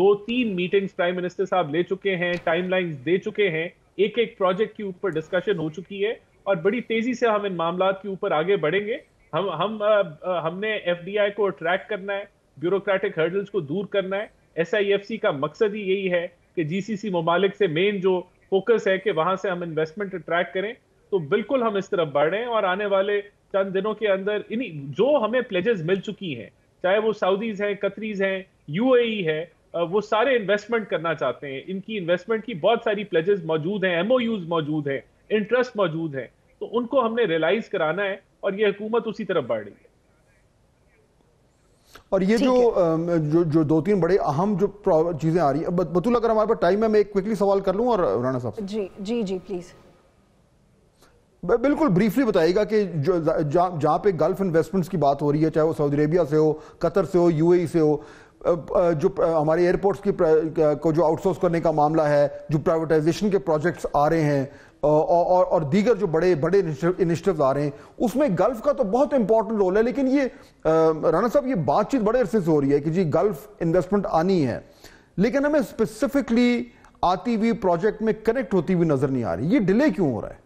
दो तीन मीटिंग्स प्राइम मिनिस्टर साहब ले चुके हैं टाइमलाइंस दे चुके हैं एक एक प्रोजेक्ट के ऊपर डिस्कशन हो चुकी है और बड़ी तेजी से हम इन मामला के ऊपर आगे बढ़ेंगे हम हम हमने एफ को ट्रैक करना है ब्यूरोक्रेटिक हर्डल्स को दूर करना है एस का मकसद ही यही है कि जीसीसी ममालिक से मेन जो फोकस है कि वहां से हम इन्वेस्टमेंट अट्रैक्ट करें तो बिल्कुल हम इस तरफ बढ़ रहे हैं और आने वाले चंद दिनों के अंदर इन्हीं जो हमें प्लेजेस मिल चुकी हैं चाहे वो सऊदीज हैं कतरीज हैं यूएई e है वो सारे इन्वेस्टमेंट करना चाहते हैं इनकी इन्वेस्टमेंट की बहुत सारी प्लेजेस मौजूद हैं एमओ मौजूद हैं इंटरेस्ट मौजूद हैं तो उनको हमने रियलाइज कराना है और ये हुकूमत उसी तरफ बढ़ रही है और ये जो, जो जो दो तीन बड़े अहम जो चीजें आ रही है बतूल अगर हमारे पास टाइम है मैं एक क्विकली सवाल कर लूँ और राणा साहब जी जी जी प्लीज बिल्कुल ब्रीफली बताइएगा कि जो जहाँ जा, पे गल्फ इन्वेस्टमेंट्स की बात हो रही है चाहे वो सऊदी अरेबिया से हो कतर से हो यूएई e से हो जो हमारे एयरपोर्ट्स की को जो आउटसोर्स करने का मामला है जो प्राइवेटाइजेशन के प्रोजेक्ट्स आ रहे हैं और और, और दीगर जो बड़े बड़े इनिशिएटिव्स आ रहे हैं उसमें गल्फ का तो बहुत इंपॉर्टेंट रोल है लेकिन ये राना साहब ये बातचीत बड़े अरसे से हो रही है कि जी गल्फ इन्वेस्टमेंट आनी है लेकिन हमें स्पेसिफिकली आती हुई प्रोजेक्ट में कनेक्ट होती हुई नजर नहीं आ रही ये डिले क्यों हो रहा है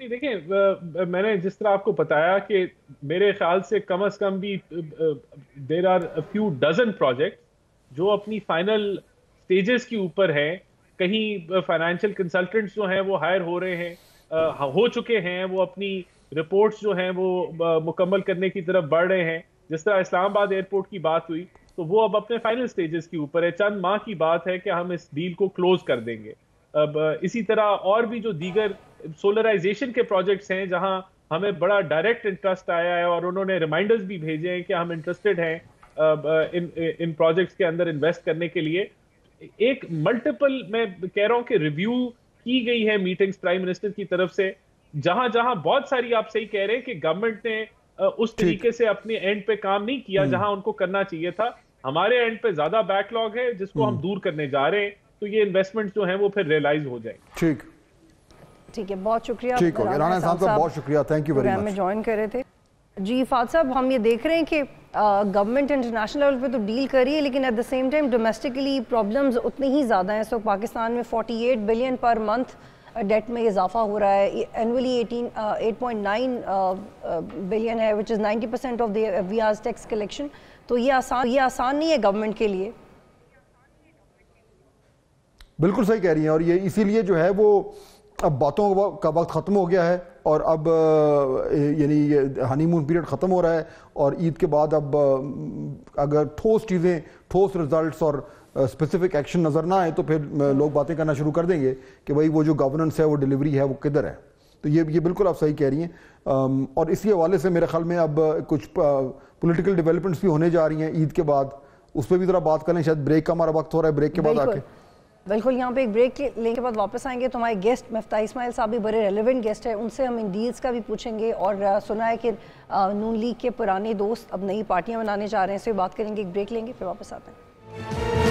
नहीं देखें मैंने जिस तरह आपको बताया कि मेरे ख्याल से कम अज कम भी there are few dozen project जो अपनी फाइनल स्टेजेस के ऊपर हैं कहीं फाइनेंशियल कंसल्टेंट्स जो हैं वो हायर हो रहे हैं हो चुके हैं वो अपनी रिपोर्ट्स जो हैं वो मुकम्मल करने की तरफ बढ़ रहे हैं जिस तरह इस्लामाबाद एयरपोर्ट की बात हुई तो वो अब अपने फाइनल स्टेजेस के ऊपर है चंद माह की बात है कि हम इस डील को क्लोज कर देंगे अब इसी तरह और भी जो दीगर सोलराइजेशन के प्रोजेक्ट्स हैं जहां हमें बड़ा डायरेक्ट इंटरेस्ट आया है और उन्होंने रिमाइंडर्स भी भेजे हैं कि हम इंटरेस्टेड हैं इन इन प्रोजेक्ट्स के अंदर इन्वेस्ट करने के लिए एक मल्टीपल मैं कह रहा हूं कि रिव्यू की गई है मीटिंग्स प्राइम मिनिस्टर की तरफ से जहां जहां बहुत सारी आप सही कह रहे हैं कि गवर्नमेंट ने उस तरीके से अपने एंड पे काम नहीं किया हम्म। जहां उनको करना चाहिए था हमारे एंड पे ज्यादा बैकलॉग है जिसको हम हम्म। दूर करने जा रहे हैं तो ये इन्वेस्टमेंट जो है वो फिर रियलाइज हो जाए ठीक ठीक है बहुत शुक्रिया ठीक हो गया राणा साहब का बहुत शुक्रिया thank you very much join कर रहे थे जी फात साहब हम ये देख रहे हैं कि गवर्नमेंट इंटरनेशनल लेवल पे तो डील कर रही है लेकिन at the same time domestically problems उतने ही ज़्यादा हैं सो वक्त पाकिस्तान में 48 बिलियन पर मंथ डेट में इजाफा हो रहा है एनुअली 18 8.9 बिलियन है which is 90 of the we tax collection तो ये आसान ये आसान नहीं है गवर्नमेंट के लिए बिल्कुल सही कह रही हैं और ये इसीलिए जो है वो अब बातों का वक्त ख़त्म हो गया है और अब यानी हनीमून पीरियड ख़त्म हो रहा है और ईद के बाद अब अगर ठोस चीज़ें ठोस रिजल्ट्स और स्पेसिफिक एक्शन नज़र ना आए तो फिर लोग बातें करना शुरू कर देंगे कि भाई वो जो गवर्नेंस है वो डिलीवरी है वो किधर है तो ये ये बिल्कुल आप सही कह रही हैं और इसी हवाले से मेरे ख्याल में अब कुछ पॉलिटिकल डेवलपमेंट्स भी होने जा रही हैं ईद के बाद उस पर भी ज़रा बात करें शायद ब्रेक का हमारा वक्त हो रहा है ब्रेक के बाद आके बिल्कुल यहाँ पे एक ब्रेक लेने के बाद वापस आएंगे तो हमारे गेस्ट मफ्ता इसमाइल साहब भी बड़े रेलिवेंट गेस्ट हैं उनसे हम इन डील्स का भी पूछेंगे और सुना है कि नून लीग के पुराने दोस्त अब नई पार्टियाँ बनाने जा रहे हैं इससे बात करेंगे एक ब्रेक लेंगे फिर वापस आते हैं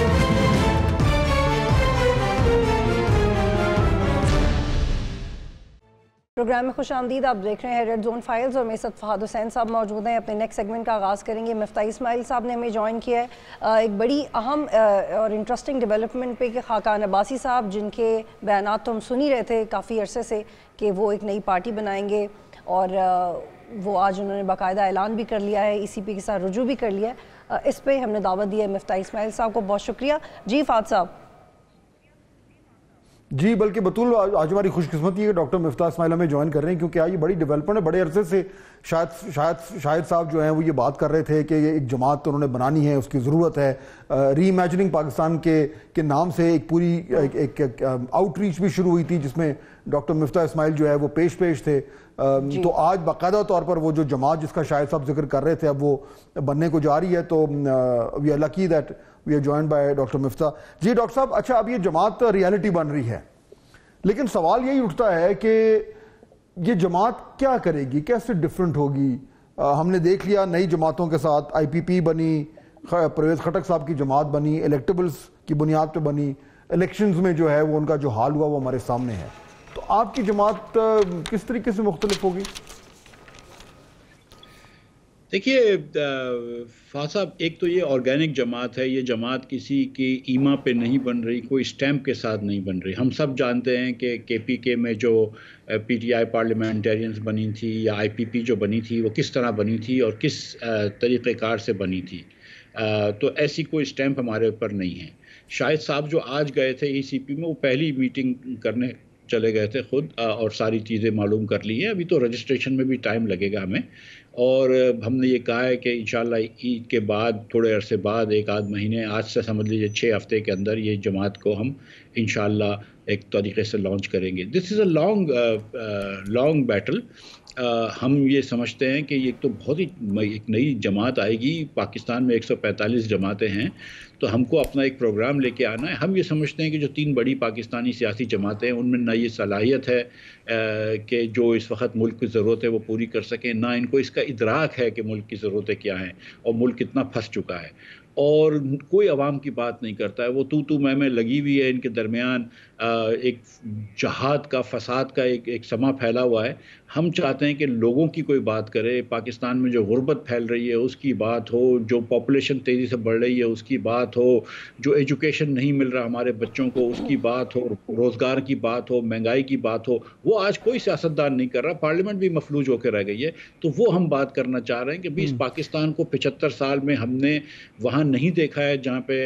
प्रोग्राम में खुश आमदीद आप देख रहे हैं रेड जोन फाइल्स और मेरे साथ फहाद हुसैन साहब मौजूद हैं अपने नेक्स्ट सेगमेंट का आगाज़ करेंगे मफ्ताई इसमाइल साहब ने हमें ज्वाइन किया है एक बड़ी अहम और इंटरेस्टिंग डेवलपमेंट पे कि खाकान अब्बासी साहब जिनके बयान तो हम सुन ही रहे थे काफ़ी अरसे से कि वो एक नई पार्टी बनाएंगे और वो आज उन्होंने बाकायदा ऐलान भी कर लिया है ई सी पी के साथ रुजू भी कर लिया है इस पर हमने दावत दी है मफ्ता इसमाइल साहब को बहुत शुक्रिया जी फात साहब जी बल्कि बतूल आज हमारी खुशकिस्मती है डॉक्टर मिफ्ता इसमाइल हमें ज्वाइन कर रहे हैं क्योंकि आज ये बड़ी डेवलपमेंट है बड़े अरसे से शायद शायद शायद साहब जो हैं वो ये बात कर रहे थे कि ये एक जमात तो उन्होंने बनानी है उसकी ज़रूरत है री इमेजनिंग पाकिस्तान के के नाम से एक पूरी एक, एक, एक आउटरीच भी शुरू हुई थी जिसमें डॉक्टर मिफ्ता इसमाइल जो है वो पेश पेश थे तो आज बाकायदा तौर पर वो जो जमात जिसका शायद साहब जिक्र कर रहे थे अब वो बनने को जा रही है तो we are lucky that we are join by doctor Miftah ji doctor साहब अच्छा अब ये जमात रियलिटी बन रही है लेकिन सवाल यही उठता है कि ये जमात क्या करेगी कैसे डिफरेंट होगी आ, हमने देख लिया नई जमातों के साथ आईपीपी बनी परवेज खटक साहब की जमात बनी इलेक्टेबल्स की बुनियाद पर बनी इलेक्शंस में जो है वो उनका जो हाल हुआ वो हमारे सामने है तो आपकी जमात किस तरीके से मुख्तलिफ होगी देखिए फाद साहब एक तो ये ऑर्गेनिक जमात है ये जमात किसी की ईमा पे नहीं बन रही कोई स्टैम्प के साथ नहीं बन रही हम सब जानते हैं कि के पी के में जो पीटीआई पार्लियामेंटेरियंस बनी थी या आईपीपी जो बनी थी वो किस तरह बनी थी और किस तरीक़ेकार से बनी थी तो ऐसी कोई स्टैम्प हमारे ऊपर नहीं है शाहिद साहब जो आज गए थे ई में वो पहली मीटिंग करने चले गए थे खुद और सारी चीज़ें मालूम कर ली हैं अभी तो रजिस्ट्रेशन में भी टाइम लगेगा हमें और हमने ये कहा है कि इन ईद के बाद थोड़े अरसे बाद एक आध महीने आज से समझ लीजिए छः हफ्ते के अंदर ये जमात को हम इन एक तरीके से लॉन्च करेंगे this is a long long battle हम ये समझते हैं कि एक तो बहुत ही एक नई जमात आएगी पाकिस्तान में 145 जमातें हैं तो हमको अपना एक प्रोग्राम लेके आना है हम ये समझते हैं कि जो तीन बड़ी पाकिस्तानी सियासी जमातें हैं उनमें ना ये सलाहियत है कि जो इस वक्त मुल्क की ज़रूरत है वो पूरी कर सकें ना इनको इसका इदराक है कि मुल्क की ज़रूरतें क्या हैं और मुल्क कितना फंस चुका है और कोई आवाम की बात नहीं करता है वो तू तू मैं मैं लगी हुई है इनके दरमियान एक जहाद का फसाद का एक एक समा फैला हुआ है हम चाहते हैं कि लोगों की कोई बात करे पाकिस्तान में जो गुर्बत फैल रही है उसकी बात हो जो पॉपुलेशन तेज़ी से बढ़ रही है उसकी बात हो जो एजुकेशन नहीं मिल रहा हमारे बच्चों को उसकी बात हो रोज़गार की बात हो महंगाई की बात हो वो आज कोई सियासतदान नहीं कर रहा पार्लियामेंट भी मफलूज होकर रह गई है तो वो हम बात करना चाह रहे हैं कि भाई इस हम्म। पाकिस्तान को पिचहत्तर साल में हमने वहाँ नहीं देखा है जहाँ पे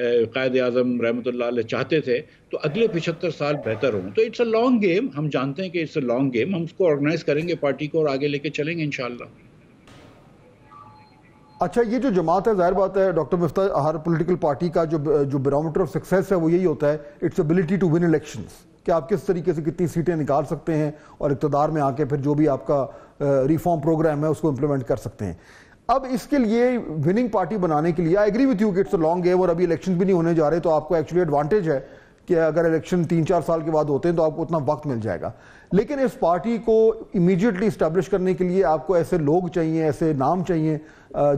कायद अजम रहमत चाहते थे तो अगले पिछहत्तर साल बेहतर हों तो इट्स अ लॉन्ग गेम हम जानते हैं कि इट्स अ लॉन्ग गेम हम उसको ऑर्गेनाइज करेंगे पार्टी को और आगे लेके चलेंगे इनशाला अच्छा ये जो जमात है जाहिर बात है डॉक्टर मुफ्ता हर पॉलिटिकल पार्टी का जो जो बैरोमीटर ऑफ सक्सेस है वो यही होता है it's ability to win election कि आप किस तरीके से कितनी सीटें निकाल सकते हैं और इकतदार में आके फिर जो भी आपका रिफॉर्म प्रोग्राम है उसको इम्प्लीमेंट कर सकते हैं अब इसके लिए विनिंग पार्टी बनाने के लिए आई एग्री विथ यू कि इट्स अ लॉन्ग गेम और अभी इलेक्शन भी नहीं होने जा रहे तो आपको एक्चुअली एडवांटेज है कि अगर इलेक्शन तीन चार साल के बाद होते हैं तो आपको उतना वक्त मिल जाएगा लेकिन इस पार्टी को इमीडिएटली इस्टेब्लिश करने के लिए आपको ऐसे लोग चाहिए ऐसे नाम चाहिए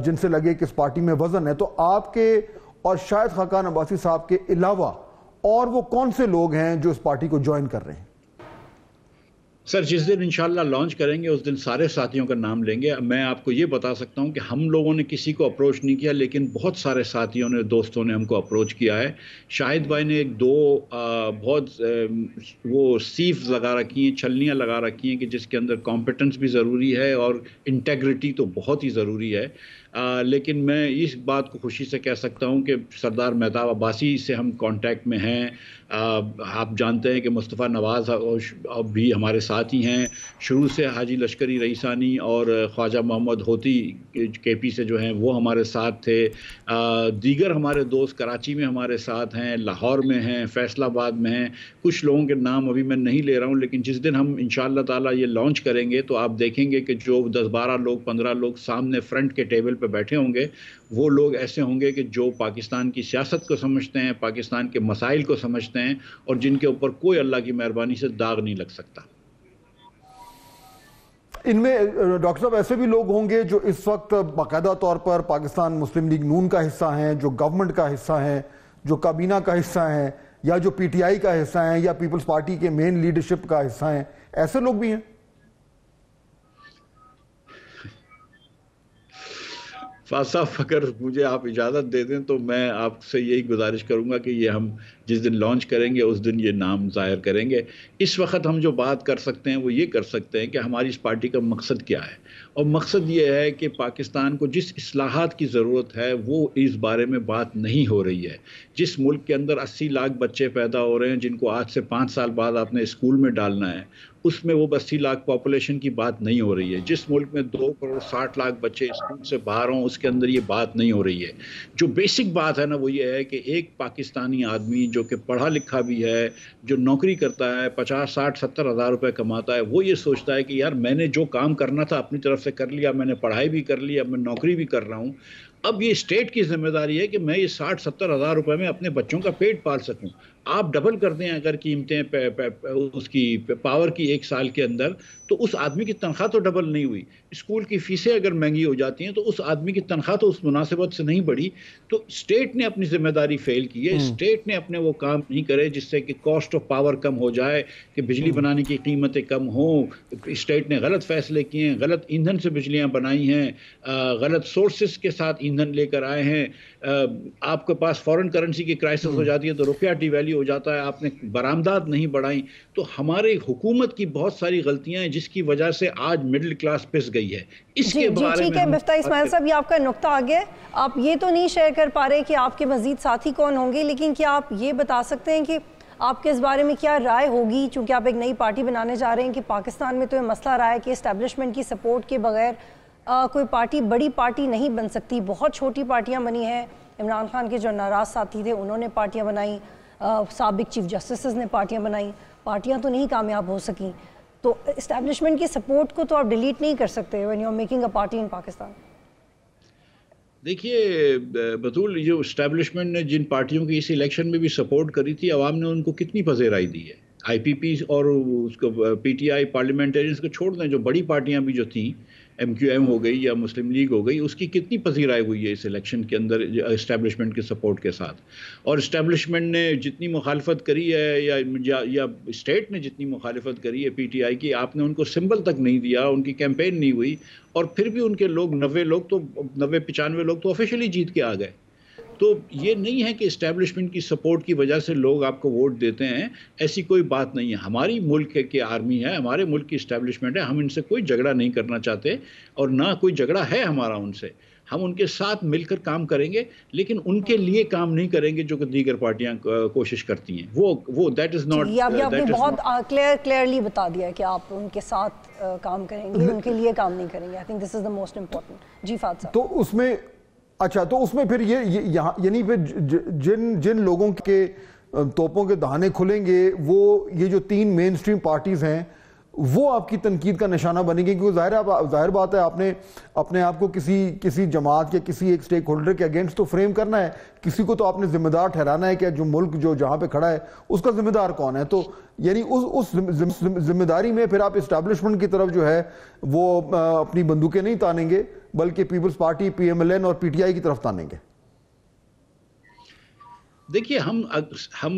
जिनसे लगे कि इस पार्टी में वजन है तो आपके और शायद खाकान अब्बासी साहब के अलावा और वो कौन से लोग हैं जो इस पार्टी को ज्वाइन कर रहे हैं सर जिस दिन इंशाल्लाह लॉन्च करेंगे उस दिन सारे साथियों का नाम लेंगे मैं आपको ये बता सकता हूँ कि हम लोगों ने किसी को अप्रोच नहीं किया लेकिन बहुत सारे साथियों ने दोस्तों ने हमको अप्रोच किया है शाहिद भाई ने एक दो आ, बहुत आ, वो सीफ लगा रखी हैं छलनियाँ लगा रखी हैं कि जिसके अंदर कॉम्पिटेंस भी ज़रूरी है और इंटेग्रिटी तो बहुत ही ज़रूरी है आ, लेकिन मैं इस बात को खुशी से कह सकता हूँ कि सरदार मेहताब अब्बासी से हम कांटेक्ट में हैं आप जानते हैं कि मुस्तफ़ा नवाज़ अब भी हमारे साथ ही हैं शुरू से हाजी लश्करी रईसानी और ख्वाजा मोहम्मद होती के पी से जो हैं वो हमारे साथ थे दीगर हमारे दोस्त कराची में हमारे साथ हैं लाहौर में हैं फैसलाबाद में हैं कुछ लोगों के नाम अभी मैं नहीं ले रहा हूँ लेकिन जिस दिन हम इन शाह ये लॉन्च करेंगे तो आप देखेंगे कि जो दस बारह लोग पंद्रह लोग सामने फ्रंट के टेबल पे बैठे होंगे वो लोग ऐसे होंगे कि जो पाकिस्तान की सियासत को समझते हैं पाकिस्तान के मसाइल को समझते हैं और जिनके ऊपर कोई अल्लाह की मेहरबानी से दाग नहीं लग सकता इनमें डॉक्टर साहब ऐसे भी लोग होंगे जो इस वक्त बाकायदा तौर पर पाकिस्तान मुस्लिम लीग नून का हिस्सा हैं जो गवर्नमेंट का हिस्सा हैं जो काबीना का हिस्सा हैं या जो पीटीआई का हिस्सा हैं या पीपल्स पार्टी के मेन लीडरशिप का हिस्सा हैं ऐसे लोग भी हैं साहब अगर मुझे आप इजाज़त दे दें तो मैं आपसे यही गुजारिश करूँगा कि ये हम जिस दिन लॉन्च करेंगे उस दिन ये नाम जाहिर करेंगे इस वक्त हम जो बात कर सकते हैं वो ये कर सकते हैं कि हमारी इस पार्टी का मकसद क्या है और मकसद ये है कि पाकिस्तान को जिस असलाहत की ज़रूरत है वो इस बारे में बात नहीं हो रही है जिस मुल्क के अंदर 80 लाख बच्चे पैदा हो रहे हैं जिनको आज से पाँच साल बाद आपने स्कूल में डालना है उसमें वो अस्सी लाख पॉपुलेशन की बात नहीं हो रही है जिस मुल्क में दो करोड़ साठ लाख बच्चे स्कूल से बाहर हों उसके अंदर ये बात नहीं हो रही है जो बेसिक बात है ना वो ये है कि एक पाकिस्तानी आदमी जो कि पढ़ा लिखा भी है जो नौकरी करता है पचास साठ सत्तर हज़ार रुपये कमाता है वो ये सोचता है कि यार मैंने जो काम करना था अपनी तरफ से कर लिया मैंने पढ़ाई भी कर ली अब मैं नौकरी भी कर रहा हूँ अब ये स्टेट की जिम्मेदारी है कि मैं ये साठ सत्तर हज़ार रुपये में अपने बच्चों का पेट पाल सकूं आप डबल कर दें अगर कीमतें उसकी पावर की एक साल के अंदर तो उस आदमी की तनख्वाह तो डबल नहीं हुई स्कूल की फ़ीसें अगर महंगी हो जाती हैं तो उस आदमी की तनख्वाह तो उस मुनासिबत से नहीं बढ़ी तो स्टेट ने अपनी जिम्मेदारी फेल की है हम्म। स्टेट ने अपने वो काम नहीं करे जिससे कि कॉस्ट ऑफ पावर कम हो जाए कि बिजली हम्म। बनाने की कीमतें कम हों स्टेट ने गलत फैसले किए हैं गलत ईंधन से बिजलियाँ बनाई हैं गलत सोर्सेज के साथ ईंधन लेकर आए हैं आपके पास फॉरेन करेंसी की क्राइसिस हो हम्म। जाती है तो रुपया डिवैल्यू हो जाता है आपने बरामदात नहीं बढ़ाई तो हमारे हुकूमत की बहुत सारी गलतियां हैं जिसकी वजह से आज मिडिल क्लास पिस गई है इसके बारे ठीक है मिफ्ता इस्माइल साहब ये आपका नुकता आ गया आप ये तो नहीं शेयर कर पा रहे कि आपके मजीद साथी कौन होंगे लेकिन क्या आप ये बता सकते हैं कि आपके इस बारे में क्या राय होगी चूँकि आप एक नई पार्टी बनाने जा रहे हैं कि पाकिस्तान में तो ये मसला रहा है कि एस्टेब्लिशमेंट की सपोर्ट के बगैर आ, कोई पार्टी बड़ी पार्टी नहीं बन सकती बहुत छोटी पार्टियां बनी हैं इमरान खान के जो नाराज़ साथी थे उन्होंने पार्टियां बनाई सबक चीफ जस्टिस ने पार्टियां बनाई पार्टियां तो नहीं कामयाब हो सकी तो इस्टेब्लिशमेंट की सपोर्ट को तो आप डिलीट नहीं कर सकते when you are making a party in Pakistan देखिए बतूल जो इस्टेब्लिशमेंट ने जिन पार्टियों की इस इलेक्शन में भी सपोर्ट करी थी आवाम ने उनको कितनी पजेराई दी है आईपीपी और उसको पीटीआई पार्लियामेंटेरियंस को छोड़ दें जो बड़ी पार्टियां भी जो थी एमक्यूएम हो गई या मुस्लिम लीग हो गई उसकी कितनी पसीराई हुई है इस इलेक्शन के अंदर इस्टेब्लिशमेंट के सपोर्ट के साथ और इस्टेब्लिशमेंट ने जितनी मुखालफत करी है या या, स्टेट ने जितनी मुखालफत करी है पीटीआई की आपने उनको सिंबल तक नहीं दिया उनकी कैंपेन नहीं हुई और फिर भी उनके लोग नबे लोग तो नबे पचानवे लोग तो ऑफिशियली जीत के आ गए तो ये नहीं है कि इस्टेब्लिशमेंट की सपोर्ट की वजह से लोग आपको वोट देते हैं ऐसी कोई बात नहीं है हमारी मुल्क की आर्मी है हमारे मुल्क की इस्टेब्लिशमेंट है हम इनसे कोई झगड़ा नहीं करना चाहते और ना कोई झगड़ा है हमारा उनसे हम उनके साथ मिलकर काम करेंगे लेकिन उनके लिए काम नहीं करेंगे जो कि दीगर पार्टियां कोशिश करती हैं वो वो दैट इज़ नॉट आपने बहुत क्लियर क्लियरली बता दिया कि आप उनके साथ काम करेंगे हम्म। उनके लिए काम नहीं करेंगे I think this is the most important जी फात तो उसमें अच्छा तो उसमें फिर ये यहाँ यानी फिर जिन जिन लोगों के तोपों के दहाने खुलेंगे वो ये जो तीन मेन स्ट्रीम पार्टीज हैं वो आपकी तनकीद का निशाना बनेंगे क्योंकि जाहिर आप जाहिर बात है आपने अपने आप को किसी किसी जमात या किसी एक स्टेक होल्डर के अगेंस्ट तो फ्रेम करना है किसी को तो आपने जिम्मेदार ठहराना है कि जो मुल्क जो जहाँ पे खड़ा है उसका जिम्मेदार कौन है तो यानी उस उस जिम्मेदारी में फिर आप इस्टेब्लिशमेंट की तरफ जो है वो अपनी बंदूकें नहीं तानेंगे बल्कि People's Party P M L N और पी टी आई की तरफ तानेंगे देखिए हम हम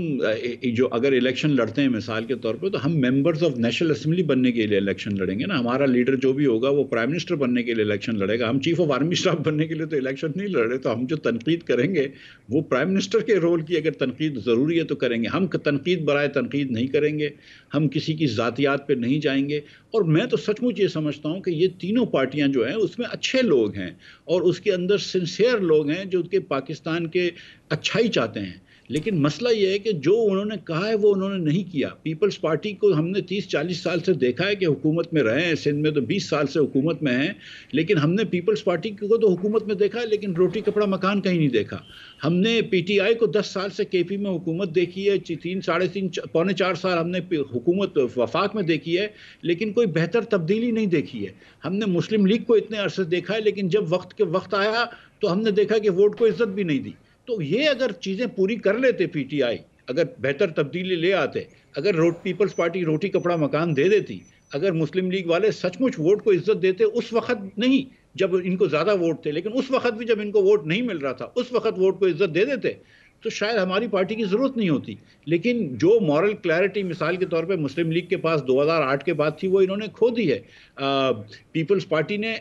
जो अगर इलेक्शन लड़ते हैं मिसाल के तौर पे तो हम मेंबर्स ऑफ नेशनल असेंबली बनने के लिए इलेक्शन लड़ेंगे ना हमारा लीडर जो भी होगा वो प्राइम मिनिस्टर बनने के लिए इलेक्शन लड़ेगा हम चीफ ऑफ आर्मी स्टाफ बनने के लिए तो इलेक्शन नहीं लड़ रहे तो हम जो तनकीद करेंगे वो प्राइम मिनिस्टर के रोल की अगर तनकीद ज़रूरी है तो करेंगे हम तनकीद बरए तनकीद नहीं करेंगे हम किसी की ज़ातियात पर नहीं जाएंगे और मैं तो सचमुच ये समझता हूँ कि ये तीनों पार्टियाँ जो हैं उसमें अच्छे लोग हैं और उसके अंदर सिंसेयर लोग हैं जो कि पाकिस्तान के अच्छाई चाहते हैं लेकिन मसला यह है कि जो उन्होंने कहा है वो उन्होंने नहीं किया पीपल्स पार्टी को हमने 30-40 साल से देखा है कि हुकूमत में रहे हैं सिंध में तो 20 साल से हुकूमत में हैं लेकिन हमने पीपल्स पार्टी को तो हुकूमत में देखा है लेकिन रोटी कपड़ा मकान कहीं नहीं देखा हमने पीटीआई को 10 साल से केपी में हुकूमत देखी है तीन साढ़े तीन पौने चार साल हमने हुकूमत वफाक में देखी है लेकिन कोई बेहतर तब्दीली नहीं देखी है हमने मुस्लिम लीग को इतने अरसे देखा है लेकिन जब वक्त के वक्त आया तो हमने देखा कि वोट को इज्जत भी नहीं दी तो ये अगर चीज़ें पूरी कर लेते पीटीआई अगर बेहतर तब्दीली ले आते अगर रोट पीपल्स पार्टी रोटी कपड़ा मकान दे देती अगर मुस्लिम लीग वाले सचमुच वोट को इज्जत देते उस वक्त नहीं जब इनको ज़्यादा वोट थे लेकिन उस वक्त भी जब इनको वोट नहीं मिल रहा था उस वक्त वोट को इज्जत दे देते तो शायद हमारी पार्टी की ज़रूरत नहीं होती लेकिन जो मॉरल क्लैरिटी मिसाल के तौर पे मुस्लिम लीग के पास 2008 के बाद थी वो इन्होंने खो दी है पीपल्स पार्टी ने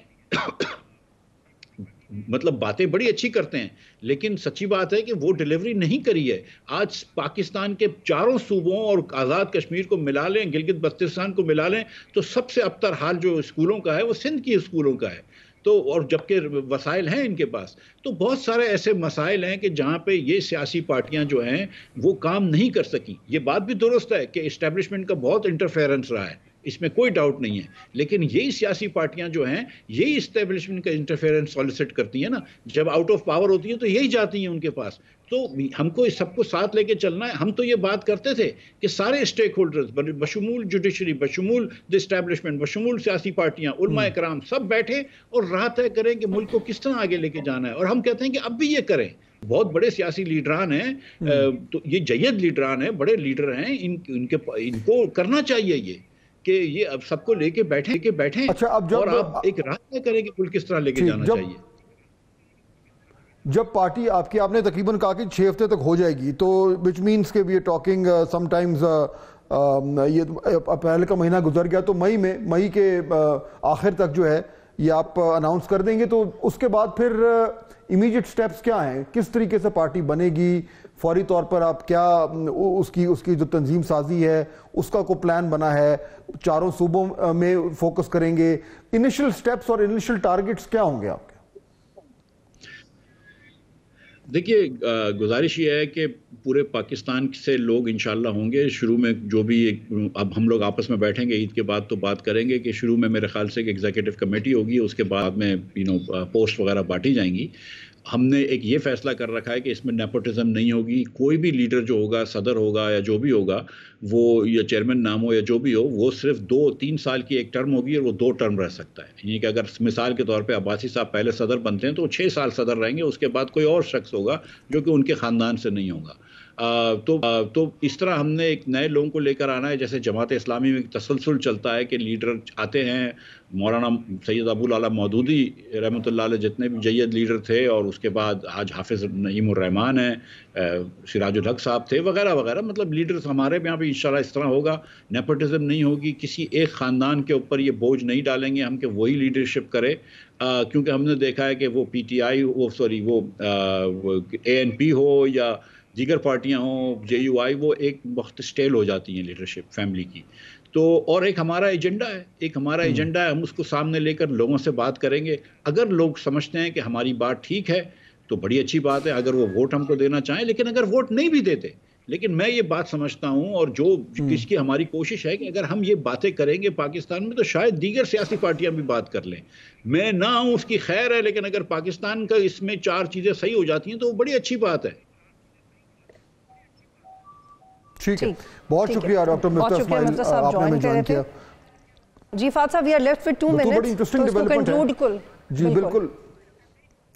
मतलब बातें बड़ी अच्छी करते हैं लेकिन सच्ची बात है कि वो डिलीवरी नहीं करी है आज पाकिस्तान के चारों सूबों और आज़ाद कश्मीर को मिला लें गिलगित बस्तिस्तान को मिला लें तो सबसे अबतर हाल जो स्कूलों का है वो सिंध की स्कूलों का है तो और जबकि वसाइल हैं इनके पास तो बहुत सारे ऐसे मसाइल हैं कि जहाँ पे ये सियासी पार्टियाँ जो हैं वो काम नहीं कर सकी ये बात भी दुरुस्त है कि इस्टेब्लिशमेंट का बहुत इंटरफेरेंस रहा है इसमें कोई डाउट नहीं है लेकिन यही सियासी पार्टियां जो हैं यही इस्टेब्लिशमेंट का इंटरफेरेंस सॉलिसिट करती हैं ना जब आउट ऑफ पावर होती है तो यही जाती हैं उनके पास तो हमको इस सबको साथ लेके चलना है हम तो ये बात करते थे कि सारे स्टेक होल्डर्स बशमूल जुडिशरी बशमूल द इस्टेब्लिशमेंट बशमूल सियासी पार्टियां उलमा हम्म। कराम सब बैठे और राह तय करें कि मुल्क को किस तरह आगे लेके जाना है और हम कहते हैं कि अब भी ये करें बहुत बड़े सियासी लीडरान हैं हम्म। तो ये जयद लीडरान हैं बड़े लीडर हैं इन इनके इनको करना चाहिए ये कि ये अब सबको लेके बैठे के बैठे अच्छा अब जब और आप एक रास्ता करें कि पुल किस तरह लेके जाना जब, चाहिए जब पार्टी आपकी आपने तकरीबन कहा कि छः हफ्ते तक हो जाएगी तो विच मीन्स के वी टॉकिंग समटाइम्स ये uh, uh, um, तो, अप्रैल का महीना गुजर गया तो मई में मई के uh, आखिर तक जो है ये आप अनाउंस कर देंगे तो उसके बाद फिर इमीडिएट स्टेप्स क्या हैं किस तरीके से पार्टी बनेगी फौरी तौर पर आप क्या उसकी उसकी जो तंजीम साजी है उसका को प्लान बना है चारों सूबों में फोकस करेंगे इनिशियल स्टेप्स और इनिशियल टारगेट्स क्या होंगे आपके देखिए गुजारिश ये है कि पूरे पाकिस्तान से लोग इन होंगे शुरू में जो भी एक अब हम लोग आपस में बैठेंगे ईद के बाद तो बात करेंगे कि शुरू में मेरे ख्याल से एक एग्जीक्यूटिव कमेटी होगी उसके बाद में यू नो पोस्ट वगैरह बांटी जाएंगी हमने एक ये फैसला कर रखा है कि इसमें नेपोटिज्म नहीं होगी कोई भी लीडर जो होगा सदर होगा या जो भी होगा वो या चेयरमैन नाम हो या जो भी हो वो सिर्फ दो तीन साल की एक टर्म होगी और वो दो टर्म रह सकता है यानी कि अगर मिसाल के तौर पे अब्बासी साहब पहले सदर बनते हैं तो छः साल सदर रहेंगे उसके बाद कोई और शख्स होगा जो कि उनके ख़ानदान से नहीं होगा तो तो इस तरह हमने एक नए लोगों को लेकर आना है जैसे जमात इस्लामी में तसलसल चलता है कि लीडर आते हैं मौलाना सैयद अबूल आला मौदूदी रहमत जितने भी जैद लीडर थे और उसके बाद आज हाफिज नईमान हैं सिराजुल साहब थे वगैरह वगैरह मतलब लीडर्स हमारे यहाँ भी इन इस तरह होगा नेपोटिज़म नहीं होगी किसी एक ख़ानदान के ऊपर ये बोझ नहीं डालेंगे हम कि वही लीडरशिप करे क्योंकि हमने देखा है कि वो पीटीआई वो सॉरी वो ए एन पी हो या दीगर पार्टियाँ हों जे यू आई वो एक वक्त स्टेल हो जाती हैं लीडरशिप फैमिली की तो और एक हमारा एजेंडा है एक हमारा एजेंडा हम्म। है हम उसको सामने लेकर लोगों से बात करेंगे अगर लोग समझते हैं कि हमारी बात ठीक है तो बड़ी अच्छी बात है अगर वो वोट हमको देना चाहें लेकिन अगर वोट नहीं भी देते लेकिन मैं ये बात समझता हूँ और जो हम्म। किसकी हमारी कोशिश है कि अगर हम ये बातें करेंगे पाकिस्तान में तो शायद दीगर सियासी पार्टियां भी बात कर लें मैं ना हूँ उसकी खैर है लेकिन अगर पाकिस्तान का इसमें चार चीज़ें सही हो जाती हैं तो वो बड़ी अच्छी बात है ठीक है बहुत शुक्रिया डॉक्टर मिफ्ता आपने हमें ज्वाइन किया जी फात साहब we are left with 2 minutes बड़ी तो इंटरेस्टिंग डेवलपमेंट जी बिल्कुल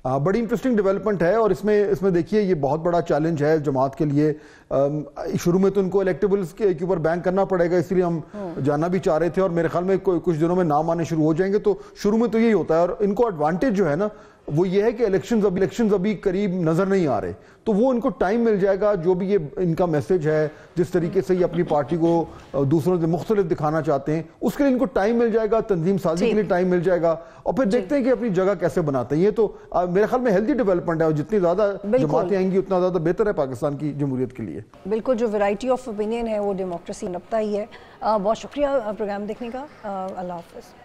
आ, बड़ी इंटरेस्टिंग डेवलपमेंट है और इसमें इसमें देखिए ये बहुत बड़ा चैलेंज है जमात के लिए शुरू में तो उनको इलेक्टेबल्स के ऊपर बैंक करना पड़ेगा इसलिए हम हम्म। जाना भी चाह रहे थे और मेरे ख्याल में कुछ दिनों में नाम आने शुरू हो जाएंगे तो शुरू में तो यही होता है और इनको एडवांटेज जो है ना वो ये है कि इलेक्शंस अभी इलेक्शंस अभी करीब नज़र नहीं आ रहे तो वो इनको टाइम मिल जाएगा जो भी ये इनका मैसेज है जिस तरीके से ये अपनी पार्टी को दूसरों से मुख्तलि दिखाना चाहते हैं उसके लिए इनको टाइम मिल जाएगा तंजीम साजी के लिए टाइम मिल जाएगा और फिर देखते हैं कि अपनी जगह कैसे बनाते हैं ये तो आ, मेरे ख्याल में हेल्दी डेवलपमेंट है और जितनी ज़्यादा जमातें आएंगी उतना ज़्यादा बेहतर है पाकिस्तान की जमहूरियत के लिए बिल्कुल जो वेराइटी ऑफ ओपिनियन है वो डेमोक्रेसी नपता ही है बहुत शुक्रिया प्रोग्राम देखने का अल्लाह हाफ